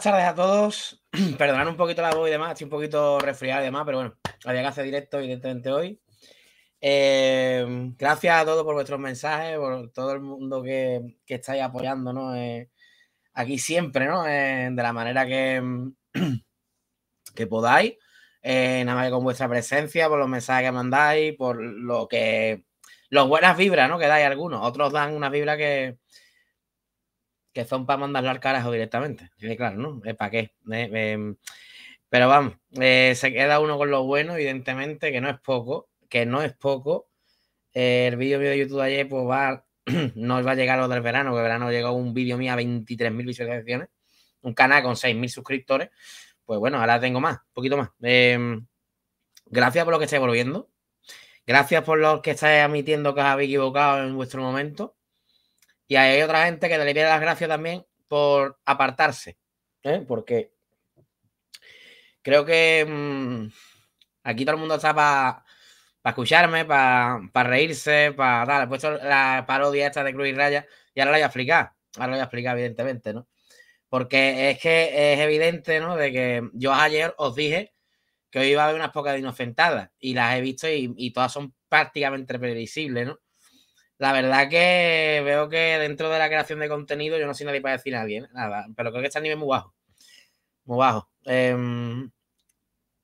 buenas tardes a todos. Perdonad un poquito la voz y demás, estoy un poquito resfriado y demás, pero bueno, había que hacer directo evidentemente hoy. Eh, gracias a todos por vuestros mensajes, por todo el mundo que, que estáis apoyando, eh, aquí siempre, eh, de la manera que, que podáis. nada más con vuestra presencia, por los mensajes que mandáis, por lo que. Los buenas vibras, ¿no? Que dais algunos. Otros dan una vibra que, que son para mandarlo al carajo directamente. claro, ¿no? Eh, ¿Para qué? Eh, em, pero vamos, eh, se queda uno con lo bueno, evidentemente, que no es poco, que no es poco. el vídeo mío de YouTube de ayer, pues va, no va a llegar lo del verano, que el verano llegado un vídeo mío a 23.000 visualizaciones, un canal con 6.000 suscriptores. Pues bueno, ahora tengo más, poquito más. Em, gracias por lo que estáis volviendo. Gracias por lo que estáis admitiendo que os habéis equivocado en vuestro momento. Y hay otra gente que le pide las gracias también por apartarse, ¿eh? porque creo que mm, aquí todo el mundo está para escucharme, para reírse, para dar He puesto la parodia esta de Cruz y Raya y ahora la voy a explicar, ahora la voy a explicar evidentemente, ¿no? Porque es que es evidente, ¿no? De que yo ayer os dije que hoy iba a haber unas pocas de inocentadas y las he visto y, y todas son prácticamente previsibles, ¿no? La verdad que veo que dentro de la creación de contenido yo no soy nadie para decir a alguien, ¿eh? nada, pero creo que está a nivel muy bajo. Muy bajo. Em,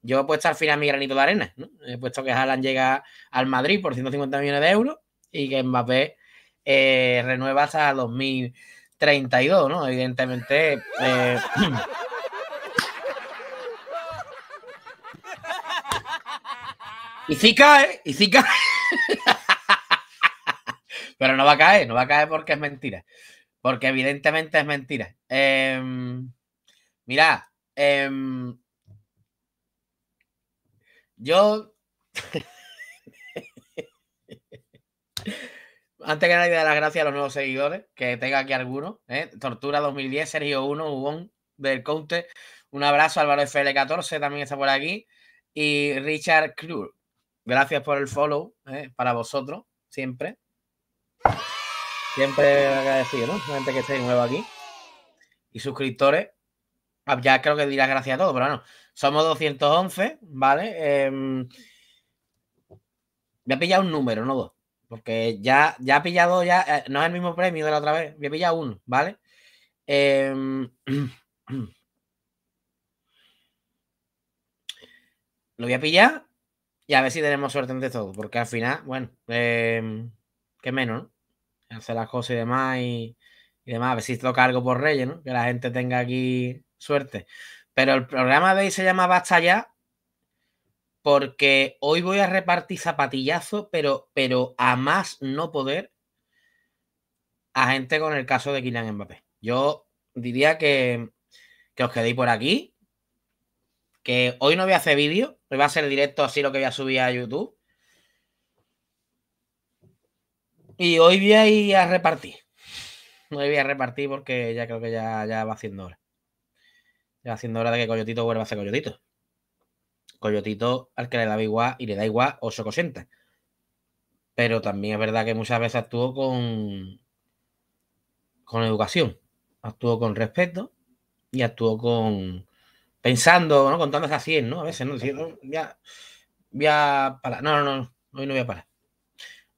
yo he puesto al final mi granito de arena, ¿no? He puesto que Haaland llega al Madrid por 150 millones de euros y que Mbappé eh, renueva hasta 2032, ¿no? Evidentemente. Eh, y si cae, y si cae. Pero no va a caer, no va a caer porque es mentira. Porque evidentemente es mentira. Eh, mira, em, yo... Antes que nadie, dar las gracias a los nuevos seguidores, que tenga aquí algunos. ¿eh? Tortura 2010, Sergio 1, Hugón del conte Un abrazo, Álvaro FL14 también está por aquí. Y Richard Krug. gracias por el follow ¿eh? para vosotros, siempre. Siempre agradecido, ¿no? gente que esté nuevo aquí. Y suscriptores. Ah, ya creo que dirá gracias a todos, pero bueno. Somos 211, ¿vale? me em, ha pillado un número, no dos. Porque ya, ya ha pillado, ya. Eh, no es el mismo premio de la otra vez. Me ha pillado uno, ¿vale? Em, lo voy a pillar y a ver si tenemos suerte de todos. Porque al final, bueno, em, que menos, ¿no? hacer las cosas y demás y, demás. A ver si toca algo por Reyes, ¿no? Que la gente tenga aquí suerte. Pero el programa de hoy se llama Basta ya porque hoy voy a repartir zapatillazo, pero, pero a más no poder a gente con el caso de Kylian Mbappé. Yo diría que, que os quedéis por aquí, que hoy no voy a hacer vídeo, hoy va a ser directo así lo que voy a subir a YouTube. Y hoy voy a a repartir. Hoy voy a repartir porque ya creo que ya, ya va haciendo hora. Ya va haciendo hora de que Coyotito vuelva a ser Coyotito. Coyotito al que le da igual y le da igual cosenta Pero también es verdad que muchas veces actuó con, con educación. Actuó con respeto y actuó con pensando, ¿no? Contándose a 100, ¿no? A veces, ¿no? ya, voy a parar. No, no, no, hoy no voy a parar.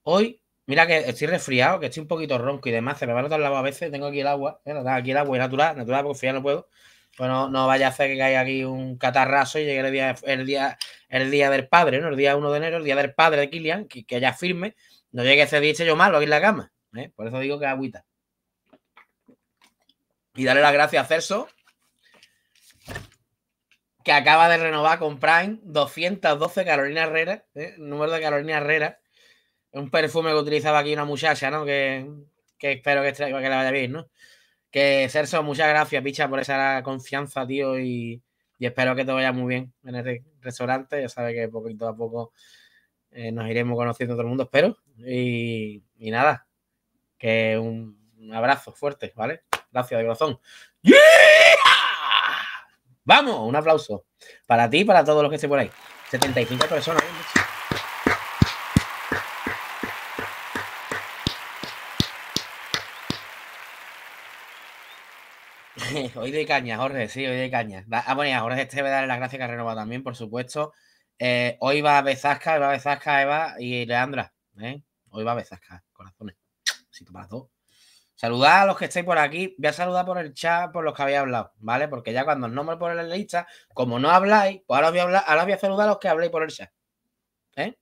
Hoy Mira que estoy resfriado, que estoy un poquito ronco y demás. Se me va a notar el agua a veces. Tengo aquí el agua. Eh, aquí el agua es natural, natural, porque fría no puedo. Pues no, vaya a hacer que caiga aquí un catarrazo y llegue el día, el día, el día del padre, ¿no? El día 1 de enero, el día del padre de Kilian, que, que ya firme. No llegue ese día yo malo aquí en la cama. ¿eh? Por eso digo que agüita. Y darle las gracias a Cerso, que acaba de renovar con Prime 212 Carolina Herrera, ¿eh? número de Carolina Herrera un perfume que utilizaba aquí una muchacha, ¿no? Que, espero que, que la vaya bien, ¿no? Que Cerso, muchas gracias, picha, por esa confianza, tío, y, espero que te vaya muy bien en el este restaurante. Ya sabes que poquito a poco eh, nos iremos conociendo todo el mundo, espero. Y, nada, que un, abrazo fuerte, ¿vale? Gracias de corazón. Vamos, un aplauso para ti y para todos los que estén por ahí. 75 personas. ¿eh? hoy de caña, Jorge, sí, hoy de caña. Ah, bueno, y a Jorge a darle las gracias que ha renovado también, por supuesto. Eh, hoy va Bezasca, Eva Bezasca, Eva y Leandra. ¿eh? Hoy va Bezasca, corazones. si Saludad a los que estáis por aquí. Voy a saludar por el chat por los que habéis hablado, ¿vale? Porque ya cuando el nombre por la lista, como no habláis, pues ahora os voy a, hablar, ahora a saludar a los que habléis por el chat. ¿eh?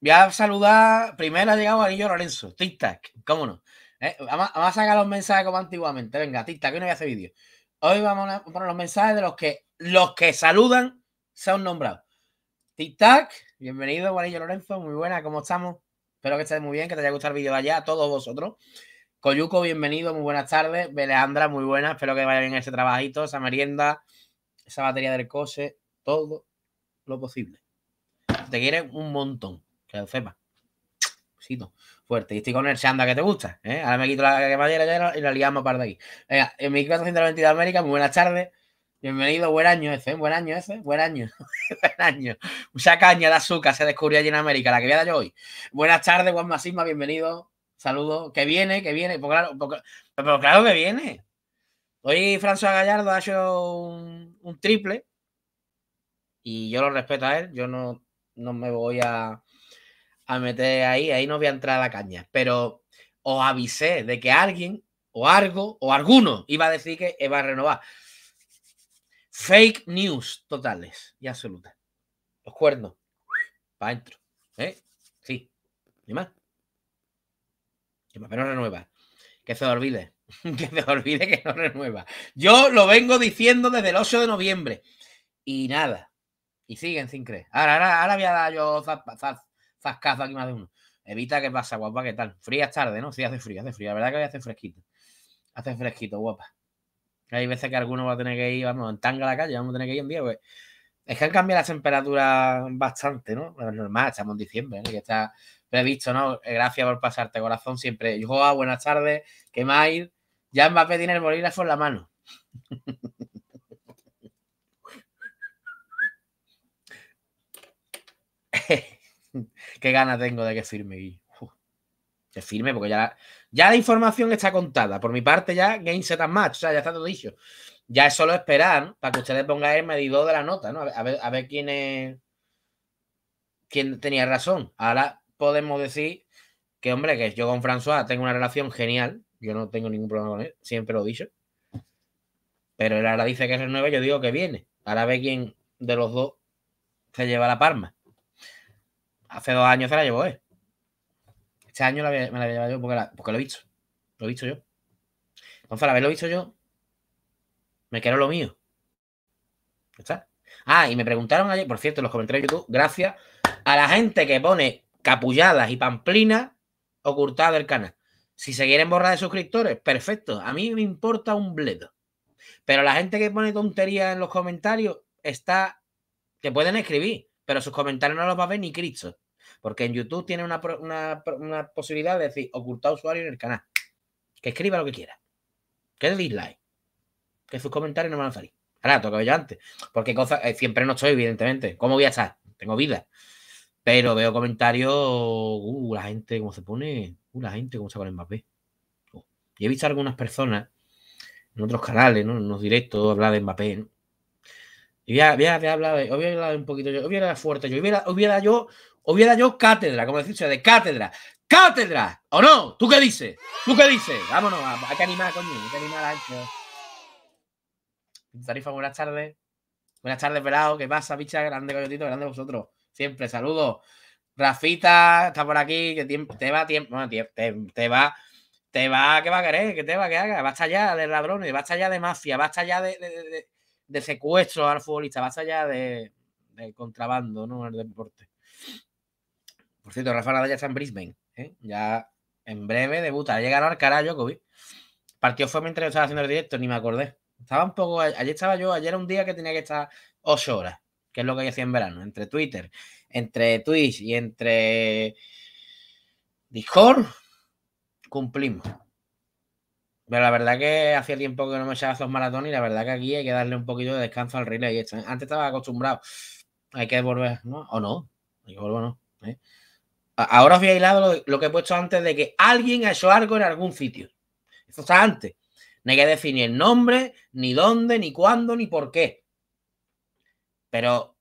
Voy a saludar. Primero ha llegado Anillo Lorenzo. Tic-tac, cómo no. Eh, vamos, a sacar los mensajes como antiguamente. Venga, Tita, que no voy a hacer vídeo. Hoy vamos a poner los mensajes de los que los que saludan son nombrados. Tic-tac, bienvenido, Juanillo Lorenzo, muy buena, ¿cómo estamos? Espero que estés muy bien, que te haya gustado el vídeo de allá, a todos vosotros. Coyuco, bienvenido, muy buenas tardes. Beleandra, muy buena, espero que vaya bien ese trabajito, esa merienda, esa batería del coche, todo lo posible. Te quieren un montón, que lo sepas fuerte. Y estoy con él, se anda que te gusta. ¿eh? Ahora me quito la que quemadera y la liamos par de aquí. en mi 422 de América, muy buenas tardes. Bienvenido, buen año ese, ¿eh? buen año ese, buen año, buen año. Mucha caña de azúcar se descubrió allí en América, la que voy a dar yo hoy. Buenas tardes, Juan Masisma, bienvenido. saludo, Que viene, que viene. Pues claro, pues, pero pues, pues claro que viene. Hoy François Gallardo ha hecho un, un, triple y yo lo respeto a él. Yo no, no me voy a, a meter ahí, ahí no voy a entrar a la caña, pero os avisé de que alguien o algo o alguno iba a decir que iba a renovar. Fake news totales y absolutas. Los cuernos. Para adentro. ¿Eh? Sí. Ni más. más, pero no renueva. Que se olvide. que se olvide que no renueva. Yo lo vengo diciendo desde el 8 de noviembre. Y nada. Y siguen sin creer. Ahora, ahora, ahora voy a dar yo zap, Fascazo aquí más de uno. Evita que pasa, guapa, ¿qué tal? Fría tarde, ¿no? Sí, hace frío, hace frío. La verdad que hoy hace fresquito. Hace fresquito, guapa. Hay veces que alguno va a tener que ir, vamos, en tanga a la calle, vamos a tener que ir en día, pues, Es que han cambiado las temperaturas bastante, ¿no? normal, estamos en diciembre, ¿eh? que está previsto, ¿no? Eh, gracias por pasarte, corazón, siempre. Joa, ah, buenas tardes. que más? Ya a pedir el bolígrafo en la mano. Qué ganas tengo de que firme, Que firme, porque ya la, ya la información está contada. Por mi parte, ya Game Set and Match, o sea, ya está todo dicho. Ya es solo esperar para que ustedes pongan el medidor de la nota, ¿no? A ver, a ver quién es, quién tenía razón. Ahora podemos decir que, hombre, que yo con François tengo una relación genial. Yo no tengo ningún problema con él, siempre lo he dicho. Pero él ahora dice que es el 9, yo digo que viene. Ahora ve quién de los dos se lleva la palma hace dos años se la llevó ¿eh? Este año me la he llevado yo porque, lo he visto. Lo he visto yo. Entonces, lo he visto yo, me quedo lo mío. ¿Está? Ah, y me preguntaron ayer, por cierto, en los comentarios de YouTube, gracias a la gente que pone capulladas y pamplinas ocultadas del canal. Si se quieren borrar de suscriptores, perfecto. A mí me importa un bledo. Pero la gente que pone tonterías en los comentarios está. que pueden escribir, pero sus comentarios no los va a ver ni Cristo. Porque en YouTube tiene una, posibilidad de decir ocultar usuario en el canal. Que escriba lo que quiera. Que dé dislike. Que sus comentarios no van a salir. Ahora, toca yo antes. Porque cosa, eh, siempre no estoy, evidentemente. ¿Cómo voy a estar? Tengo vida. Pero veo comentarios. Uh, la gente, ¿cómo se pone? Uh, la gente, ¿cómo se pone Mbappé? Oh, y he visto algunas personas en otros canales, ¿no? En los directos, hablar de Mbappé, Y voy a, hablar, un poquito yo, Hubiera fuerte yo, hubiera yo hubiera yo cátedra, como decirse, de cátedra. ¡Cátedra! ¿O no? ¿Tú qué dices? ¿Tú qué dices? Vámonos, hay que animar, coño, hay que animar a Tarifa, buenas tardes. Buenas tardes, Velado. ¿Qué pasa, bicha? Grande coyotito, grande vosotros. Siempre, saludos. Rafita está por aquí, que te va tiempo, te, va, te va, ¿qué va a querer? ¿Qué te va que haga? Basta ya de ladrones, basta ya de mafia, basta ya de, secuestro de, al futbolista, basta ya de, contrabando, ¿no? El deporte cierto, Rafa Nadal ya está en Brisbane. ¿eh? Ya en breve debuta. Ya llegaron al carajo, COVID. partido fue mientras yo estaba haciendo el directo, ni me acordé. Estaba un poco. Ayer estaba yo, ayer era un día que tenía que estar ocho horas, que es lo que yo hacía en verano, entre Twitter, entre Twitch y entre Discord. Cumplimos. Pero la verdad que hacía tiempo que no me echaba esos maratones y la verdad que aquí hay que darle un poquito de descanso al relay. ¿eh? Antes estaba acostumbrado. Hay que volver, ¿no? O no. Hay que ¿no? ¿eh? Ahora os voy a aislar lo, lo, que he puesto antes de que alguien ha hecho algo en algún sitio. Eso está antes. No hay que definir el nombre, ni dónde, ni cuándo, ni por qué. Pero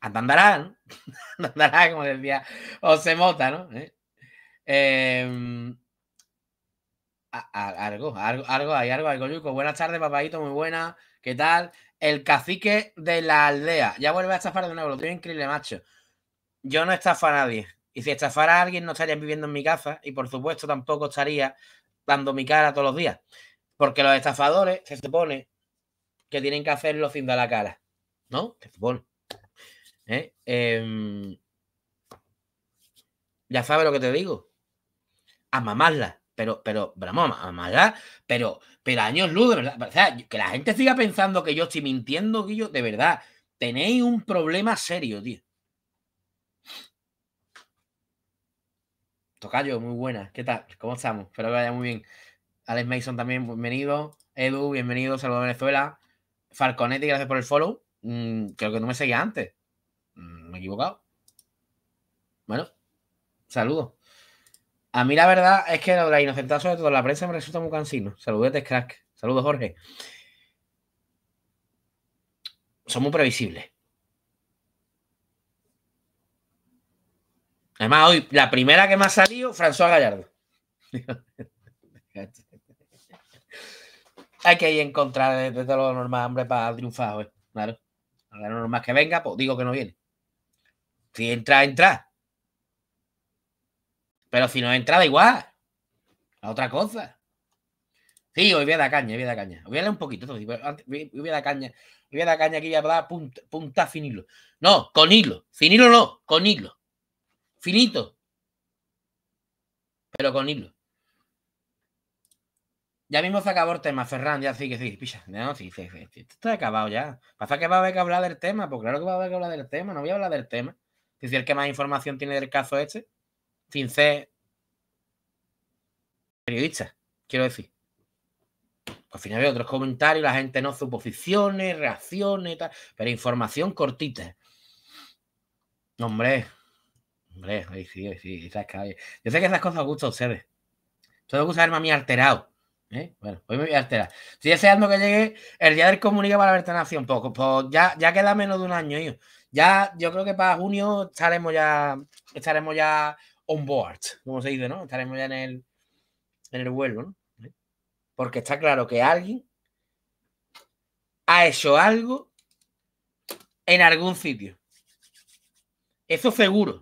andarán, ¿no? andarán, como decía José Mota, ¿no? ¿Eh? Em, algo, algo, algo hay, algo, algo, Yuko. Buenas tardes, papadito, muy buena. ¿Qué tal? El cacique de la aldea. Ya vuelve a estafar de nuevo, lo tiene increíble, macho yo no estafa a nadie. Y si estafara a alguien, no estaría viviendo en mi casa y por supuesto tampoco estaría dando mi cara todos los días. Porque los estafadores se supone que tienen que hacerlo sin dar la cara. ¿No? Se supone. ¿eh? Em, ya sabes lo que te digo. A mamarla. Pero, pero, vamos, a mamarla. Pero, pero años luz, de verdad. O sea, que la gente siga pensando que yo estoy mintiendo, que yo, de verdad. Tenéis un problema serio, tío. Tocayo, muy buenas. ¿Qué tal? ¿Cómo estamos? Espero que vaya muy bien. Alex Mason también, bienvenido. Edu, bienvenido. Saludos Venezuela. Falconetti, gracias por el follow. Mm, creo que no me seguía antes. Mm, me he equivocado. Bueno, saludos. A mí la verdad es que la inocentada, sobre todo la prensa, me resulta muy cansino. Saludos, crack. Saludos, Jorge. Somos muy previsibles. Además, hoy la primera que me ha salido, François Gallardo. Hay que ir en contra de, todo lo normal, hombre, para triunfar hoy. ¿eh? Claro. A lo normal que venga, pues digo que no viene. Si entra, entra. Pero si no entra, da igual. la otra cosa. Sí, hoy voy a dar caña, voy a dar caña. Voy a dar un poquito. Voy a dar caña. Voy a dar caña aquí voy a dar punta, finilo. No, con hilo. Sin no, con hilo finito, pero con hilo. Ya mismo se acabó el tema, Ferran, ya sí que sí, picha. No, sí, sí, esto está acabado ya. Pasa que va a haber que hablar del tema, porque claro que va a haber que hablar del tema, no voy a hablar del tema. Si es el que más información tiene del caso este, sin periodista, quiero decir. Pues al final hay otros comentarios, la gente no suposiciones, reacciones, tal, pero información cortita. hombre, Hombre, ahí sí, sí. Esas Yo sé que esas cosas gustan eh. a ustedes. Ustedes gusta a alterado. ¿eh? Bueno, hoy pues me voy a alterar. Estoy deseando que llegue el día del comunicado para la un Poco, pues, pues, pues ya, ya queda menos de un año, yo. Ya, yo creo que para junio estaremos ya, estaremos ya on board, como se dice, ¿no? Estaremos ya en el, en el vuelo, ¿no? ¿Eh? Porque está claro que alguien ha hecho algo en algún sitio. Eso seguro.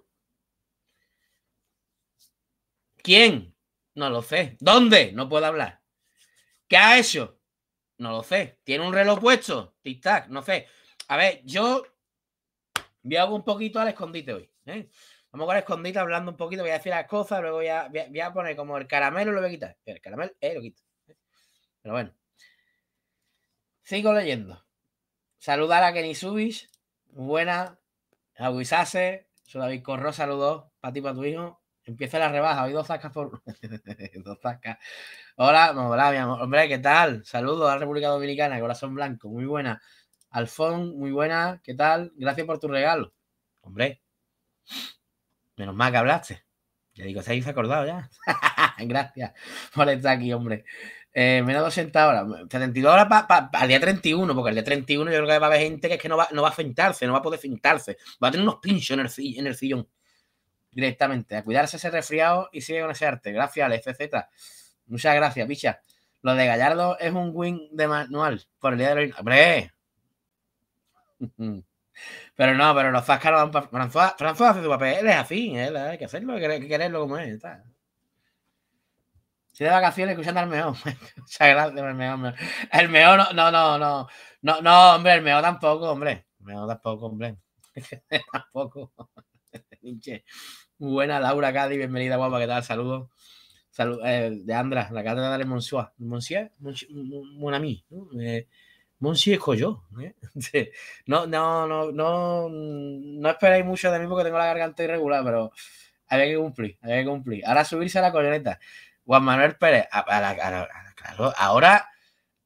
¿Quién? No lo sé. ¿Dónde? No puedo hablar. ¿Qué ha hecho? No lo sé. ¿Tiene un reloj puesto? Tic-tac, no sé. A ver, yo voy a un poquito al escondite hoy. ¿eh? Vamos con el escondite hablando un poquito. Voy a decir las cosas, luego voy a, poner como el caramelo y lo voy a quitar. El caramelo, eh, lo quito. ¿eh? Pero bueno. Sigo leyendo. Saludar a Kenny Subish. Buena. A Wisase. David Corro saludó. Para ti, para tu hijo. Empieza la rebaja, hoy dos sacas por. dos Hola, hola, mi amor. Hombre, ¿qué tal? Saludos a la República Dominicana, corazón blanco, muy buena. Alfón, muy buena, ¿qué tal? Gracias por tu regalo. Hombre, menos mal que hablaste. Ya digo, se ha acordado ya. Gracias por estar aquí, hombre. Eh, menos 80 horas. 72 horas para el día 31, porque el día 31 yo creo que va a haber gente que es que no va, no va a fintarse, no va a poder fintarse. Va a tener unos pinchos en el sillón directamente, a cuidarse ese resfriado y sigue con ese arte. Gracias, Alex, etc Muchas gracias, picha. Lo de Gallardo es un win de manual por el día de hoy. ¡Hombre! Pero no, pero los Fasca lo dan para. François, François, hace su papel, él es así, él hay que hacerlo, hay que quererlo como es. Está. Si de vacaciones escuchando al mejor. Muchas gracias, el mejor. El mejor no, no, no, no, no, no, hombre, el mejor tampoco, hombre. El mejor tampoco, hombre. tampoco buena, Laura Cádiz, bienvenida, guapa, ¿qué tal? Saludos. Eh, de Andra, la cátedra de Monsieur. Monsieur, mon ami, ¿no? Eh, ¿eh? No, no, no, no, no esperéis mucho de mí porque tengo la garganta irregular, pero había que cumplir, había que cumplir. Ahora subirse a la coloneta. Juan Manuel Pérez, claro, ahora,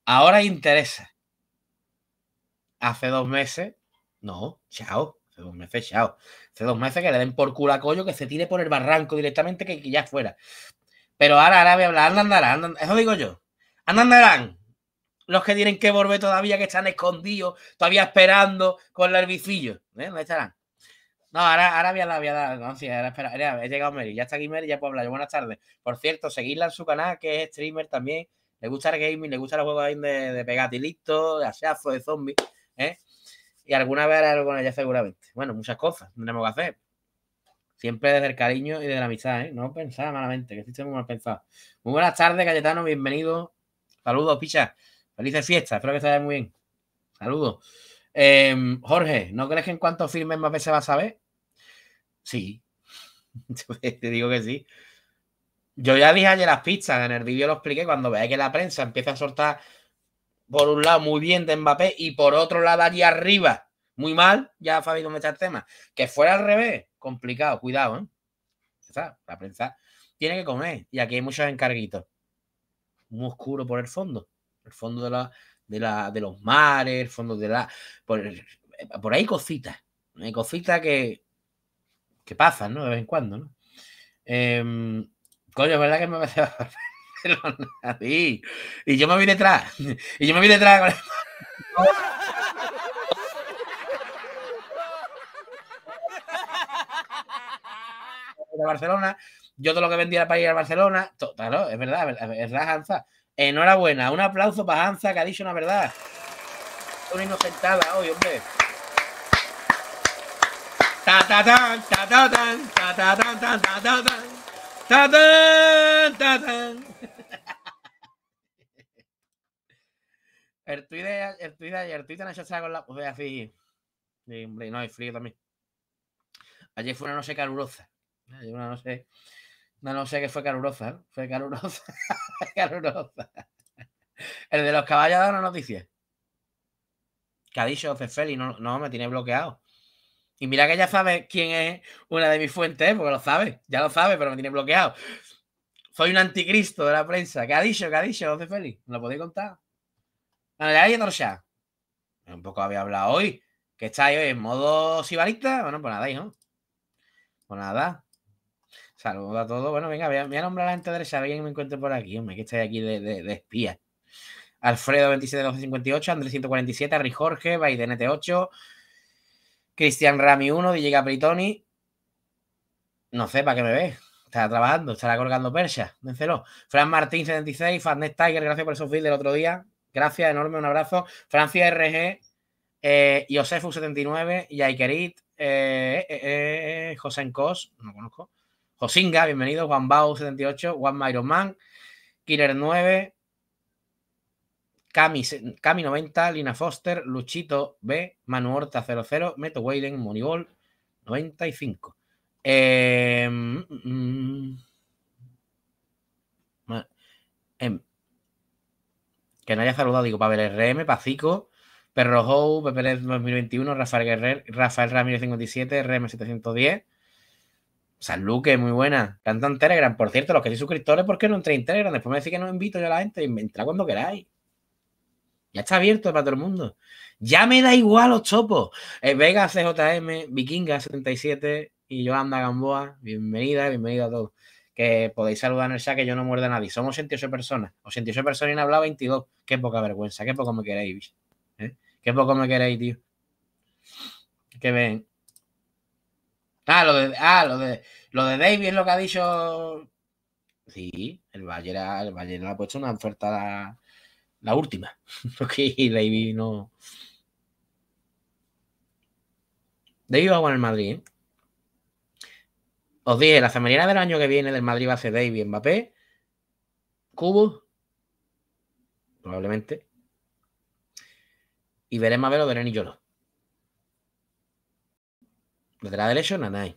ahora interesa. Hace dos meses, no, chao dos meses, chao. Hace dos meses que le den por culo a que se tire por el barranco directamente, que, ya fuera. Pero ahora, ahora voy a hablar, andan, andan, eso digo yo. Andan, andan. Los que tienen que volver todavía, que están escondidos, todavía esperando con el herbicillo. ¿Eh? estarán? No, ahora, ahora voy a la voy No, sí, he llegado Mary. Ya está aquí ya puedo hablar. buenas tardes. Por cierto, seguidla en su canal, que es streamer también. Le gusta el gaming, le gusta los juegos de, de pegatilito, de aseazo, de zombies. Y alguna vez algo con ella seguramente. Bueno, muchas cosas tenemos que hacer. Siempre desde el cariño y de la amistad, ¿eh? No pensaba malamente, que estoy muy mal pensado. Muy buenas tardes, Cayetano, bienvenido. Saludos, picha. Felices fiestas, espero que estés muy bien. Saludos. Em, Jorge, ¿no crees que en cuanto firmes más veces vas a ver? Sí. Te digo que sí. Yo ya dije ayer las pistas, en el vídeo lo expliqué, cuando veáis que la prensa empieza a soltar por un lado muy bien de Mbappé y por otro lado allí arriba muy mal, ya Fabi me está el tema, que fuera al revés, complicado, cuidado, ¿eh? La prensa tiene que comer y aquí hay muchos encarguitos. Muy oscuro por el fondo, el fondo de, la, de, los mares, el fondo de la... Por, por ahí cositas, hay cositas que, que pasan, ¿no? De vez en cuando, ¿no? Em, coño, verdad que me parece... Y yo me vi detrás. Y yo me vi detrás de Barcelona. Yo todo lo que vendía para ir a Barcelona. claro, es verdad, es verdad, Hansa. Enhorabuena. Un aplauso para Hansa, que ha dicho una verdad. Una inocentada hoy, hombre. El tuit pues, de, el tweet ayer, el de con la. no, hay frío también. Ayer fue una sé calurosa. No una No Una sé fue calurosa, Fue calurosa. El de los caballos ahora nos dice. Que ha dicho Feli, no, me tiene bloqueado. Y mira que ya sabe quién es una de mis fuentes, porque lo sabe, ya lo sabe, pero me tiene bloqueado. Soy un anticristo de la prensa. ¿Qué ha dicho? ¿Qué ha dicho José lo podéis contar? Bueno, ya ya. Un poco había hablado hoy. Que estáis hoy en modo sibarista. Bueno, pues nada, ahí, ¿no? Pues nada. Saludos a todos. Bueno, venga, voy a, nombrar a la gente de que me encuentre por aquí. Hombre, que estáis aquí de, de, espía. Alfredo 271258, Andrés 147, Ari Jorge, Baidenete 8, Cristian Rami 1, DJ Capritoni. No sé para qué me ve. Estará trabajando, estará colgando Persia. Vénselo. Fran Martín 76, Fatnet Tiger, gracias por el software del otro día. Gracias, enorme, un abrazo. Francia RG, eh, 79 Yaikerit, eh, eh, eh, José Encos, no conozco. Josinga, bienvenido. Juan Bau78, Juan Mironman, Killer9, Cami90, Lina Foster, Luchito B, Manu Horta00, Meto Weyden, Monibol 95. Eh, que no haya saludado, digo, Pavel RM, Pacico, Perro Hou, 2021, Rafael Guerrer, Rafael Ramírez 57, RM 710. San Luque, muy buena. Cantan Telegram. Por cierto, los que sois suscriptores, ¿por qué no entréis en Telegram? Después me decís que no invito yo a la gente. Entra cuando queráis. Ya está abierto para todo el mundo. Ya me da igual los chopos. Eh, Vega CJM, Vikinga 77 y Yolanda Gamboa. Bienvenida, bienvenido a todos que podéis saludar en el chat que yo no muerde a nadie. Somos 88 personas. O 88 personas y han hablado 22. Qué poca vergüenza, qué poco me queréis, ¿eh? Qué poco me queréis, tío. Que ven. Ah, lo de, ah, lo de, lo de David es lo que ha dicho. Sí, el Bayern, ha, ha puesto una oferta la, última. Porque David no. David va a el Madrid, ¿eh? Os dije, la femenina del año que viene del Madrid va a ser David Mbappé, Cubo, probablemente. Y veremos a verlo lo de Nani Yolo. la nada Nanay.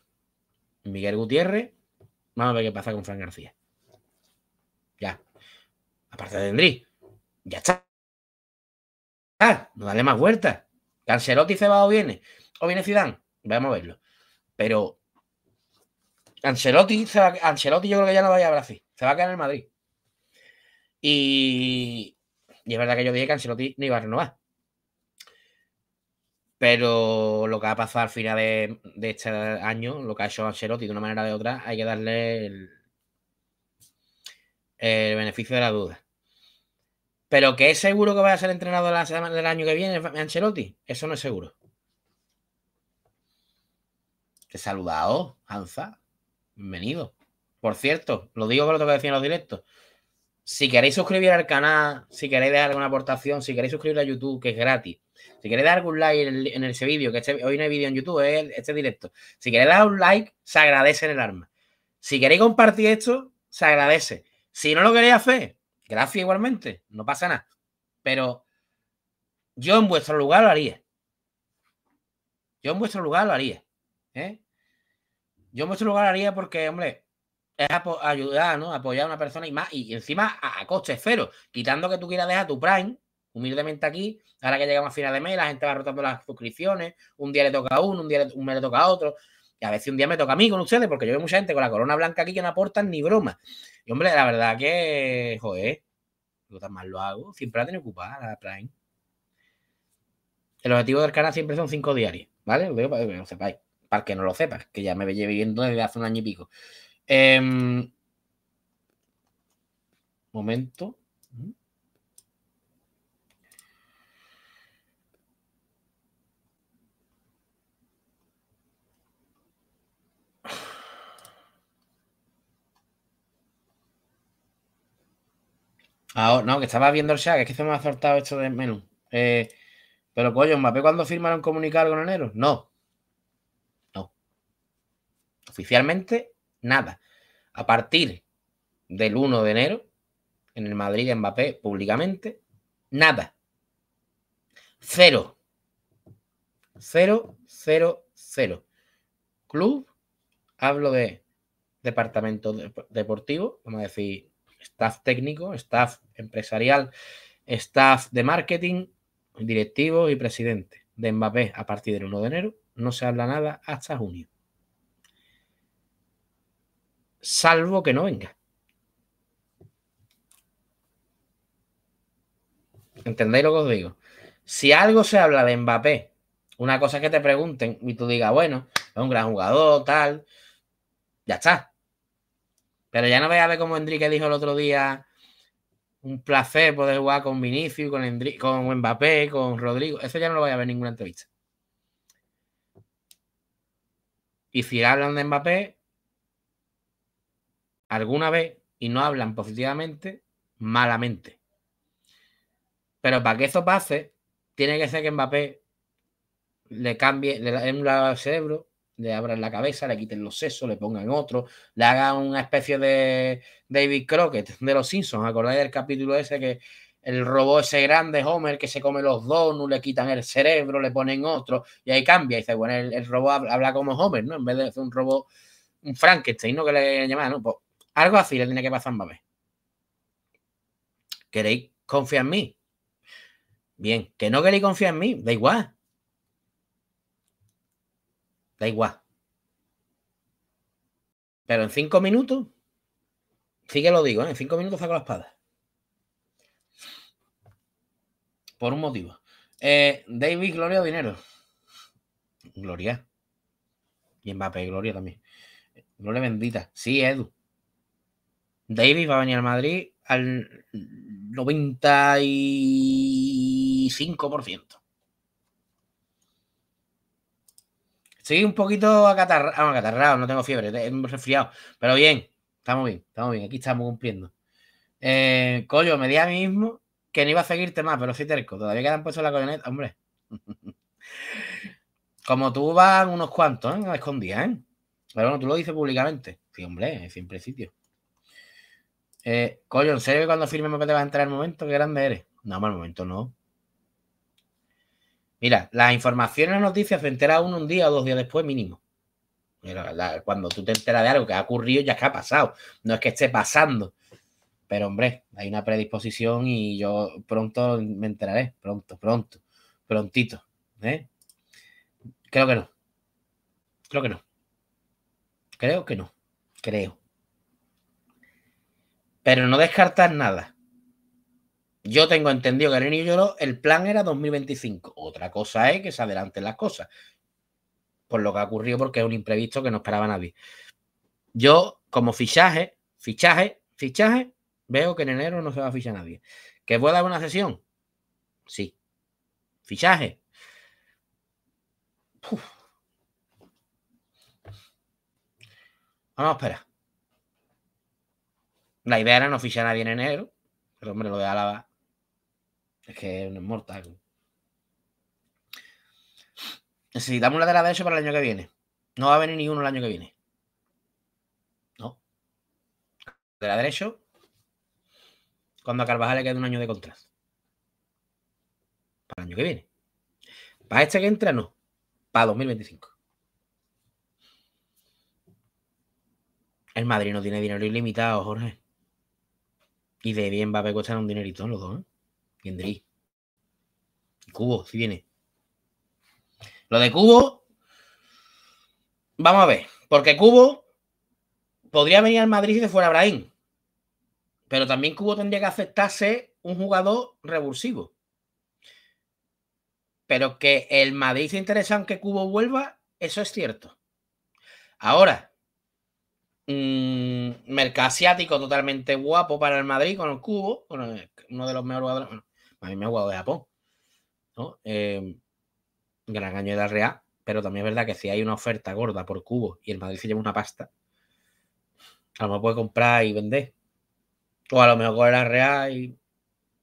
Miguel Gutiérrez. Vamos a ver qué pasa con Fran García. Ya. Aparte de Endri. Ya está. Ah, no dale más vueltas. Cancelotti se va o viene. O viene Zidane. Vamos a verlo. Pero Ancelotti, Ancelotti yo creo que ya no vaya a Brasil. Se va a quedar en Madrid. Y, es verdad que yo dije que Ancelotti no iba a renovar. Pero lo que ha pasado al final de, este año, lo que ha hecho Ancelotti de una manera o de otra, hay que darle el, beneficio de la duda. Pero que es seguro que va a ser entrenado la del año que viene Ancelotti, eso no es seguro. Te he saludado, Hansa bienvenido. Por cierto, lo digo con lo que decían en los directos. Si queréis suscribir al canal, si queréis dar alguna aportación, si queréis suscribir a YouTube, que es gratis, si queréis dar algún like en ese vídeo, que este, hoy no hay vídeo en YouTube, es este directo. Si queréis dar un like, se agradece en el arma. Si queréis compartir esto, se agradece. Si no lo queréis hacer, gracias igualmente, no pasa nada. Pero yo en vuestro lugar lo haría. Yo en vuestro lugar lo haría. ¿eh? Yo en vuestro lugar haría porque, hombre, es ayudar, ¿no? Apoyar a una persona y más, y encima a, coste cero, quitando que tú quieras dejar tu Prime, humildemente aquí, ahora que llegamos a final de mes, la gente va rotando las suscripciones, un día le toca a uno, un día le, un mes le toca a otro, y a veces un día me toca a mí con ustedes, porque yo veo mucha gente con la corona blanca aquí que no aportan ni broma. Y hombre, la verdad que, joder, yo tan mal lo hago, siempre la tengo ocupada la Prime. El objetivo del canal siempre son cinco diarios, ¿vale? Lo digo para que lo sepáis para que no lo sepas, que ya me veía viviendo desde hace un año y pico. Em, momento. Ah, no, que estaba viendo el chat, es que se me ha soltado esto del menú. Eh, pero coño, Mbappé cuando firmaron Comunicar con enero? No, oficialmente nada. A partir del 1 de enero, en el Madrid de Mbappé públicamente, nada. Cero. Cero, cero, cero. Club, hablo de departamento deportivo, vamos a decir, staff técnico, staff empresarial, staff de marketing, directivo y presidente de Mbappé a partir del 1 de enero. No se habla nada hasta junio salvo que no venga. ¿Entendéis lo que os digo? Si algo se habla de Mbappé, una cosa que te pregunten y tú digas, bueno, es un gran jugador, tal, ya está. Pero ya no voy a ver como Enrique dijo el otro día, un placer poder jugar con Vinicius, con, con Mbappé, con Rodrigo. Eso ya no lo voy a ver en ninguna entrevista. Y si hablan de Mbappé, alguna vez y no hablan positivamente, malamente. Pero para que eso pase, tiene que ser que Mbappé le cambie, le un lado al cerebro, le abran la cabeza, le quiten los sesos, le pongan otro, le hagan una especie de David Crockett de los Simpsons. ¿Acordáis el capítulo ese que el robot ese grande Homer que se come los donuts, le quitan el cerebro, le ponen otro y ahí cambia? Y dice, bueno, el, robot habla, como Homer, ¿no? En vez de ser un robot, un Frankenstein, ¿no? Que le llaman, ¿no? Pues algo así le tiene que pasar a Mbappé. ¿Queréis confiar en mí? Bien, que no queréis confiar en mí, da igual. Da igual. Pero en cinco minutos, sí que lo digo, ¿eh? en cinco minutos saco la espada. Por un motivo. Eh, David, Gloria o Dinero. Gloria. Y Mbappé, Gloria también. Gloria bendita. Sí, Edu. Davis va a venir al Madrid al 95%. Estoy un poquito acatarrado, no tengo fiebre, he resfriado, pero bien, estamos bien, estamos bien, aquí estamos cumpliendo. Eh, Collo, me di a mí mismo que no iba a seguirte más, pero soy terco, todavía quedan puestos en la coloneta, hombre. Como tú van unos cuantos, ¿eh? escondidas, ¿eh? Pero bueno, tú lo dices públicamente. Sí, hombre, siempre sitio. Eh, coño, ¿en serio cuando firmemos que te vas a entrar el momento? ¿Qué grande eres? No, mal momento no. Mira, las informaciones, las noticias se entera uno un día o dos días después mínimo. cuando tú te enteras de algo que ha ocurrido, ya que ha pasado. No es que esté pasando. Pero hombre, hay una predisposición y yo pronto me enteraré. Pronto, pronto. Prontito. ¿eh? Creo que no. Creo que no. Creo que no. Creo pero no descartar nada. Yo tengo entendido que el plan era 2025. Otra cosa es que se adelanten las cosas. Por lo que ha ocurrido, porque es un imprevisto que no esperaba nadie. Yo, como fichaje, fichaje, fichaje, veo que en enero no se va a fichar nadie. ¿Que pueda dar una sesión? Sí. Fichaje. Vamos a esperar. La idea era no fichar a nadie en enero, pero hombre, lo de Álava es que no es mortal. Necesitamos la de la derecha para el año que viene. No va a venir ninguno el año que viene. No. De la derecha, cuando a Carvajal le queda un año de contrato. Para el año que viene. Para este que entra, no. Para 2025. El Madrid no tiene dinero ilimitado, Jorge. Y de bien va a costar un dinerito los dos, ¿eh? Y Cubo, si viene. Lo de Cubo. Vamos a ver. Porque Cubo podría venir al Madrid si se fuera Abraham. Pero también Cubo tendría que aceptarse un jugador revulsivo. Pero que el Madrid se interesa en que Cubo vuelva, eso es cierto. Ahora, un mm, mercado asiático totalmente guapo para el Madrid con el cubo, uno de los mejores jugadores. a mí me ha jugado de Japón. ¿no? Em, gran año de la Real, pero también es verdad que si hay una oferta gorda por cubo y el Madrid se lleva una pasta, a lo mejor puede comprar y vender. O a lo mejor con la Real y.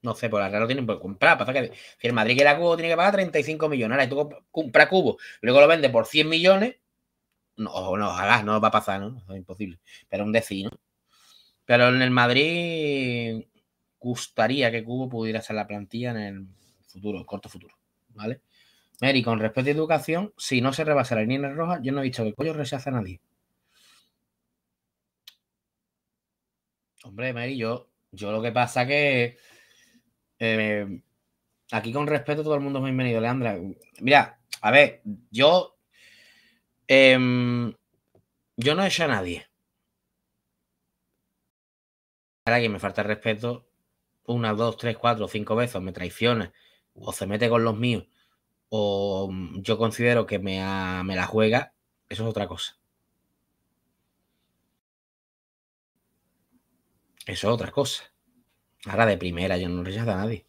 No sé, por pues la Real lo tienen por comprar. Pasa que si el Madrid quiere cubo, tiene que pagar 35 millones. Ahora, y tú compras cubo, luego lo vende por 100 millones no, no, hagas, no va a pasar, ¿no? Es imposible. Pero un decir, Pero en el Madrid gustaría que Cubo pudiera ser la plantilla en el futuro, corto futuro, ¿vale? Mary, con respecto a educación, si no se rebasa la línea roja, yo no he dicho que el Pollo rechaza a nadie. Hombre, Mary, yo, yo lo que pasa que eh, aquí con respeto todo el mundo es bienvenido, Leandra. Mira, a ver, yo Em, yo no he hecho a nadie. Ahora que me falta respeto, una, dos, tres, cuatro, cinco veces me traiciona o se mete con los míos o mm, yo considero que me, me la juega, eso es otra cosa. Eso es otra cosa. Ahora de primera yo no rechazo a nadie.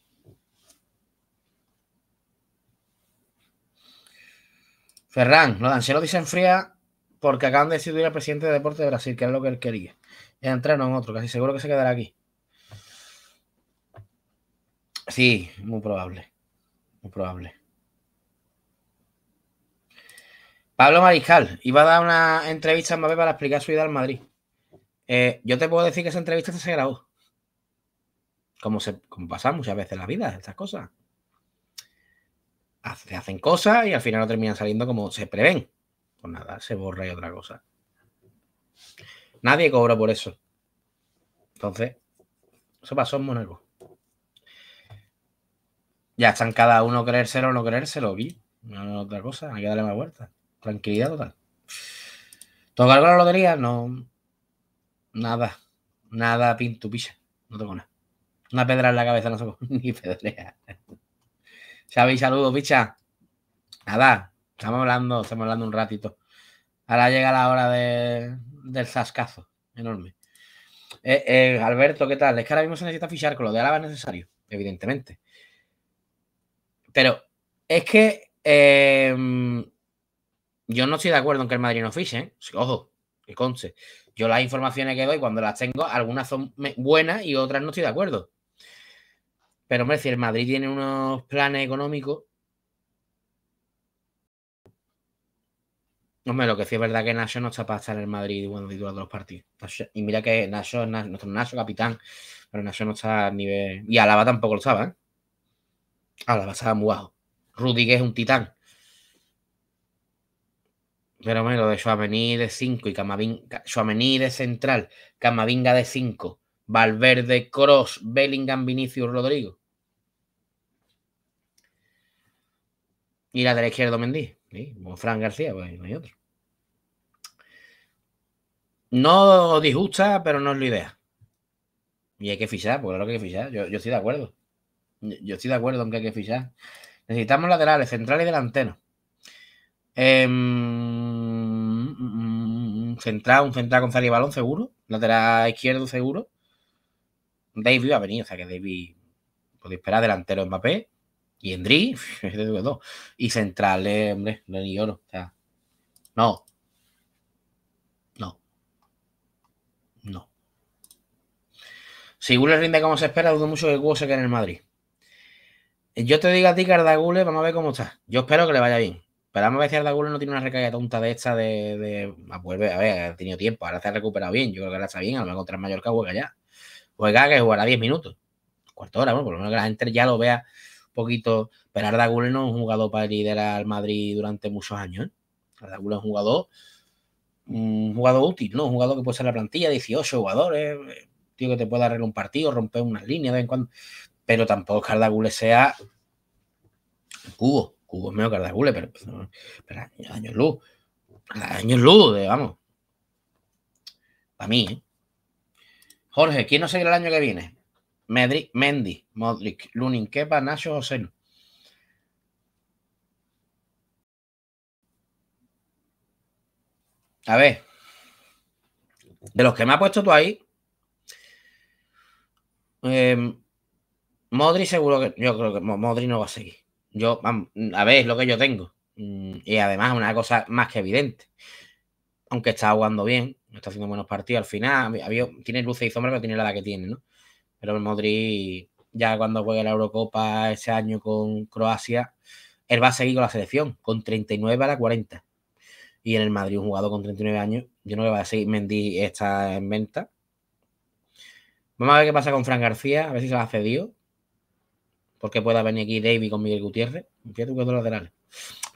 Ferran, lo de Ancelotti se enfría porque acaban de decidir al presidente de Deporte de Brasil, que era lo que él quería. Y en otro, casi seguro que se quedará aquí. Sí, muy probable. Muy probable. Pablo Mariscal iba a dar una entrevista a Mbappé para explicar su ida al Madrid. Eh, yo te puedo decir que esa entrevista se grabó. Como, se, como pasa muchas veces en la vida, estas cosas hacen cosas y al final no terminan saliendo como se prevén. Pues nada, se borra y otra cosa. Nadie cobra por eso. Entonces, eso pasó en Monaco. Ya están cada uno creérselo o no creérselo, vi. No otra cosa, hay que darle más vuelta. Tranquilidad total. ¿Tocar la lotería? No. Nada. Nada pintupicha. No tengo nada. Una pedra en la cabeza no se ni pedrea. Xavi, saludos, bicha. Nada, estamos hablando, estamos hablando un ratito. Ahora llega la hora del sascazo enorme. Eh, eh, Alberto, ¿qué tal? Es que ahora mismo se necesita fichar con lo de Alaba, es necesario, evidentemente. Pero es que em, yo no estoy de acuerdo en que el Madrid no fiche. ¿eh? Ojo, que conste. Yo las informaciones que doy, cuando las tengo, algunas son buenas y otras no estoy de acuerdo. Pero hombre, si el Madrid tiene unos planes económicos... Hombre, lo que sí es verdad que Nacho no está para estar en el Madrid cuando titular de los partidos. y mira que Nacho, es nuestro Nacho capitán, pero Nacho no está a nivel... Y Alaba tampoco lo estaba, ¿eh? Alaba estaba muy bajo. Rudy, que es un titán. Pero hombre, lo de Suamení de 5 y Camavinga, Suamení de central, Camavinga de 5 Valverde, Cross, Bellingham, Vinicius, Rodrigo. Y la de la izquierda Mendy. O Fran García, pues no hay otro. No disgusta, pero no es la idea. Y hay que fichar, porque lo que hay que fichar. Yo, estoy de acuerdo. Yo, estoy de acuerdo aunque hay que fichar. Necesitamos laterales, centrales y delanteros em, mm, mm, mm, central, un central con y Balón, seguro. Lateral izquierdo, seguro. David va a venir, o sea que David puede esperar delantero en Mbappé y en Endri, y Central, hombre, no ni oro, o sea, no, no, no. Si Gule rinde como se espera, dudo mucho que el se quede en el Madrid. Yo te digo a ti, Cardagule, vamos a ver cómo está. Yo espero que le vaya bien. Pero vamos a ver si Ardagule no tiene una recaída tonta de esta de, de... A, ver, ha tenido tiempo, ahora se ha recuperado bien. Yo creo que ahora está bien, a lo mejor contra el Mallorca juega ya juega que jugará 10 minutos, cuarto hora, bueno, por lo menos que la gente ya lo vea un poquito. Pero Arda no es un jugador para liderar al Madrid durante muchos años. ¿eh? es un jugador, un jugador útil, ¿no? Un jugador que puede ser la plantilla, 18 jugadores, eh, tío que te puede arreglar un partido, romper unas líneas de vez en cuando. Pero tampoco Arda sea cubo, cubo es mío que pero, pero, años luz, años luz, vamos. Para mí, ¿eh? Jorge, ¿quién no seguirá el año que viene? Medri, Mendy, Modric, Lunin, Kepa, Nacho, José A ver, de los que me ha puesto tú ahí, em, Modri seguro que yo creo que Modri no va a seguir. Yo, a ver, lo que yo tengo. Mm, y además, una cosa más que evidente. Aunque está jugando bien, está haciendo buenos partidos. Al final, tiene luces y sombras, pero tiene la edad que tiene, ¿no? Pero el Madrid, ya cuando juegue la Eurocopa ese año con Croacia, él va a seguir con la selección, con 39 a la 40. Y en el Madrid, un jugador con 39 años, yo no le voy a decir, Mendy está en venta. Vamos a ver qué pasa con Fran García, a ver si se la ha cedido. Porque pueda venir aquí David con Miguel Gutiérrez. Fíjate que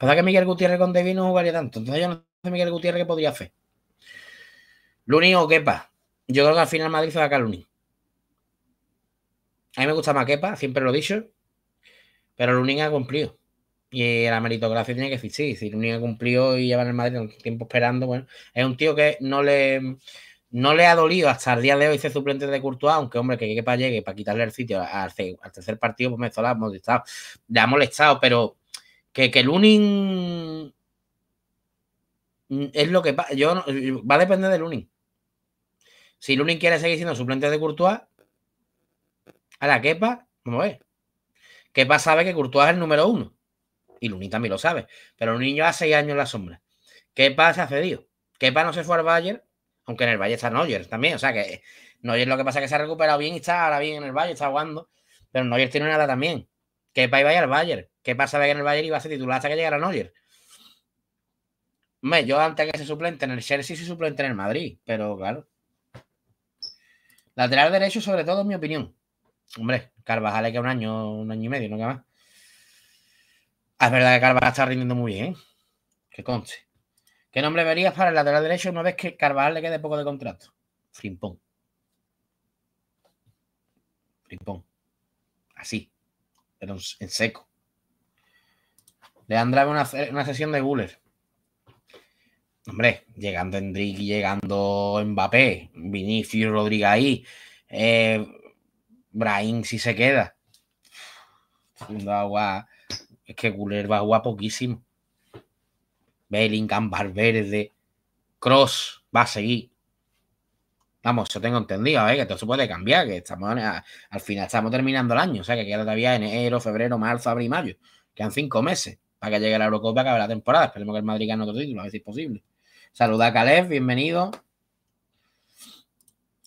es que Miguel Gutiérrez con David no jugaría tanto. Entonces yo no sé Miguel Gutiérrez qué podría hacer. Lunin o Kepa. Yo creo que al final Madrid se va a caer A mí me gusta más Kepa, siempre lo he dicho. Pero Lunin ha cumplido. Y la meritocracia tiene que existir. Si Lunin ha cumplido y lleva en el Madrid un tiempo esperando, bueno, es un tío que no le, no le ha dolido hasta el día de hoy ser suplente de Courtois, aunque, hombre, que Kepa llegue para quitarle el sitio al, tercer partido, pues me ha molestado. molestado, pero que, que Lunin Mm, es lo que yo eh, va a depender de Lunin. Si Lunin quiere seguir siendo suplente de Courtois, a la quepa vamos a ver. Kepa sabe que Courtois es el número uno. Y Lunin también lo sabe. Pero Lunin hace seis años en la sombra. Kepa se ha cedido. Kepa no se fue al Bayern, aunque en el Bayern está Noyer también. O sea que Noyer lo que pasa es que se ha recuperado bien y está ahora bien en el Bayern, está jugando. Pero Noyer tiene nada también. Kepa iba a ir al Bayern. Kepa sabe que en el Bayern iba a ser titular hasta que llegara Noyer. Hombre, yo antes que se suplente en el Chelsea, se suplente en el Madrid, pero claro. Lateral derecho, sobre todo, en mi opinión. Hombre, Carvajal hay que un año, un año y medio, no que más. Ah, es verdad que Carvajal está rindiendo muy bien, ¿eh? Que conste. ¿Qué nombre verías para el lateral derecho una vez que Carvajal le quede poco de contrato? Frimpón. Frimpón. Así. Pero en seco. Le han una, una sesión de Guller hombre, llegando Enrique, llegando Mbappé, Vinicius Rodríguez ahí, eh, Brahim si se queda. Agua. Es que Guler va a jugar poquísimo. Bellingham, Valverde, Cross va a seguir. Vamos, yo tengo entendido, que todo se puede cambiar, que estamos al final estamos terminando el año, o sea que queda todavía enero, febrero, marzo, abril, y mayo, quedan cinco meses para que llegue la Eurocopa, que acabe la temporada. Esperemos que el Madrid gane otro título, a ver si es posible. Saluda a Caleb, bienvenido.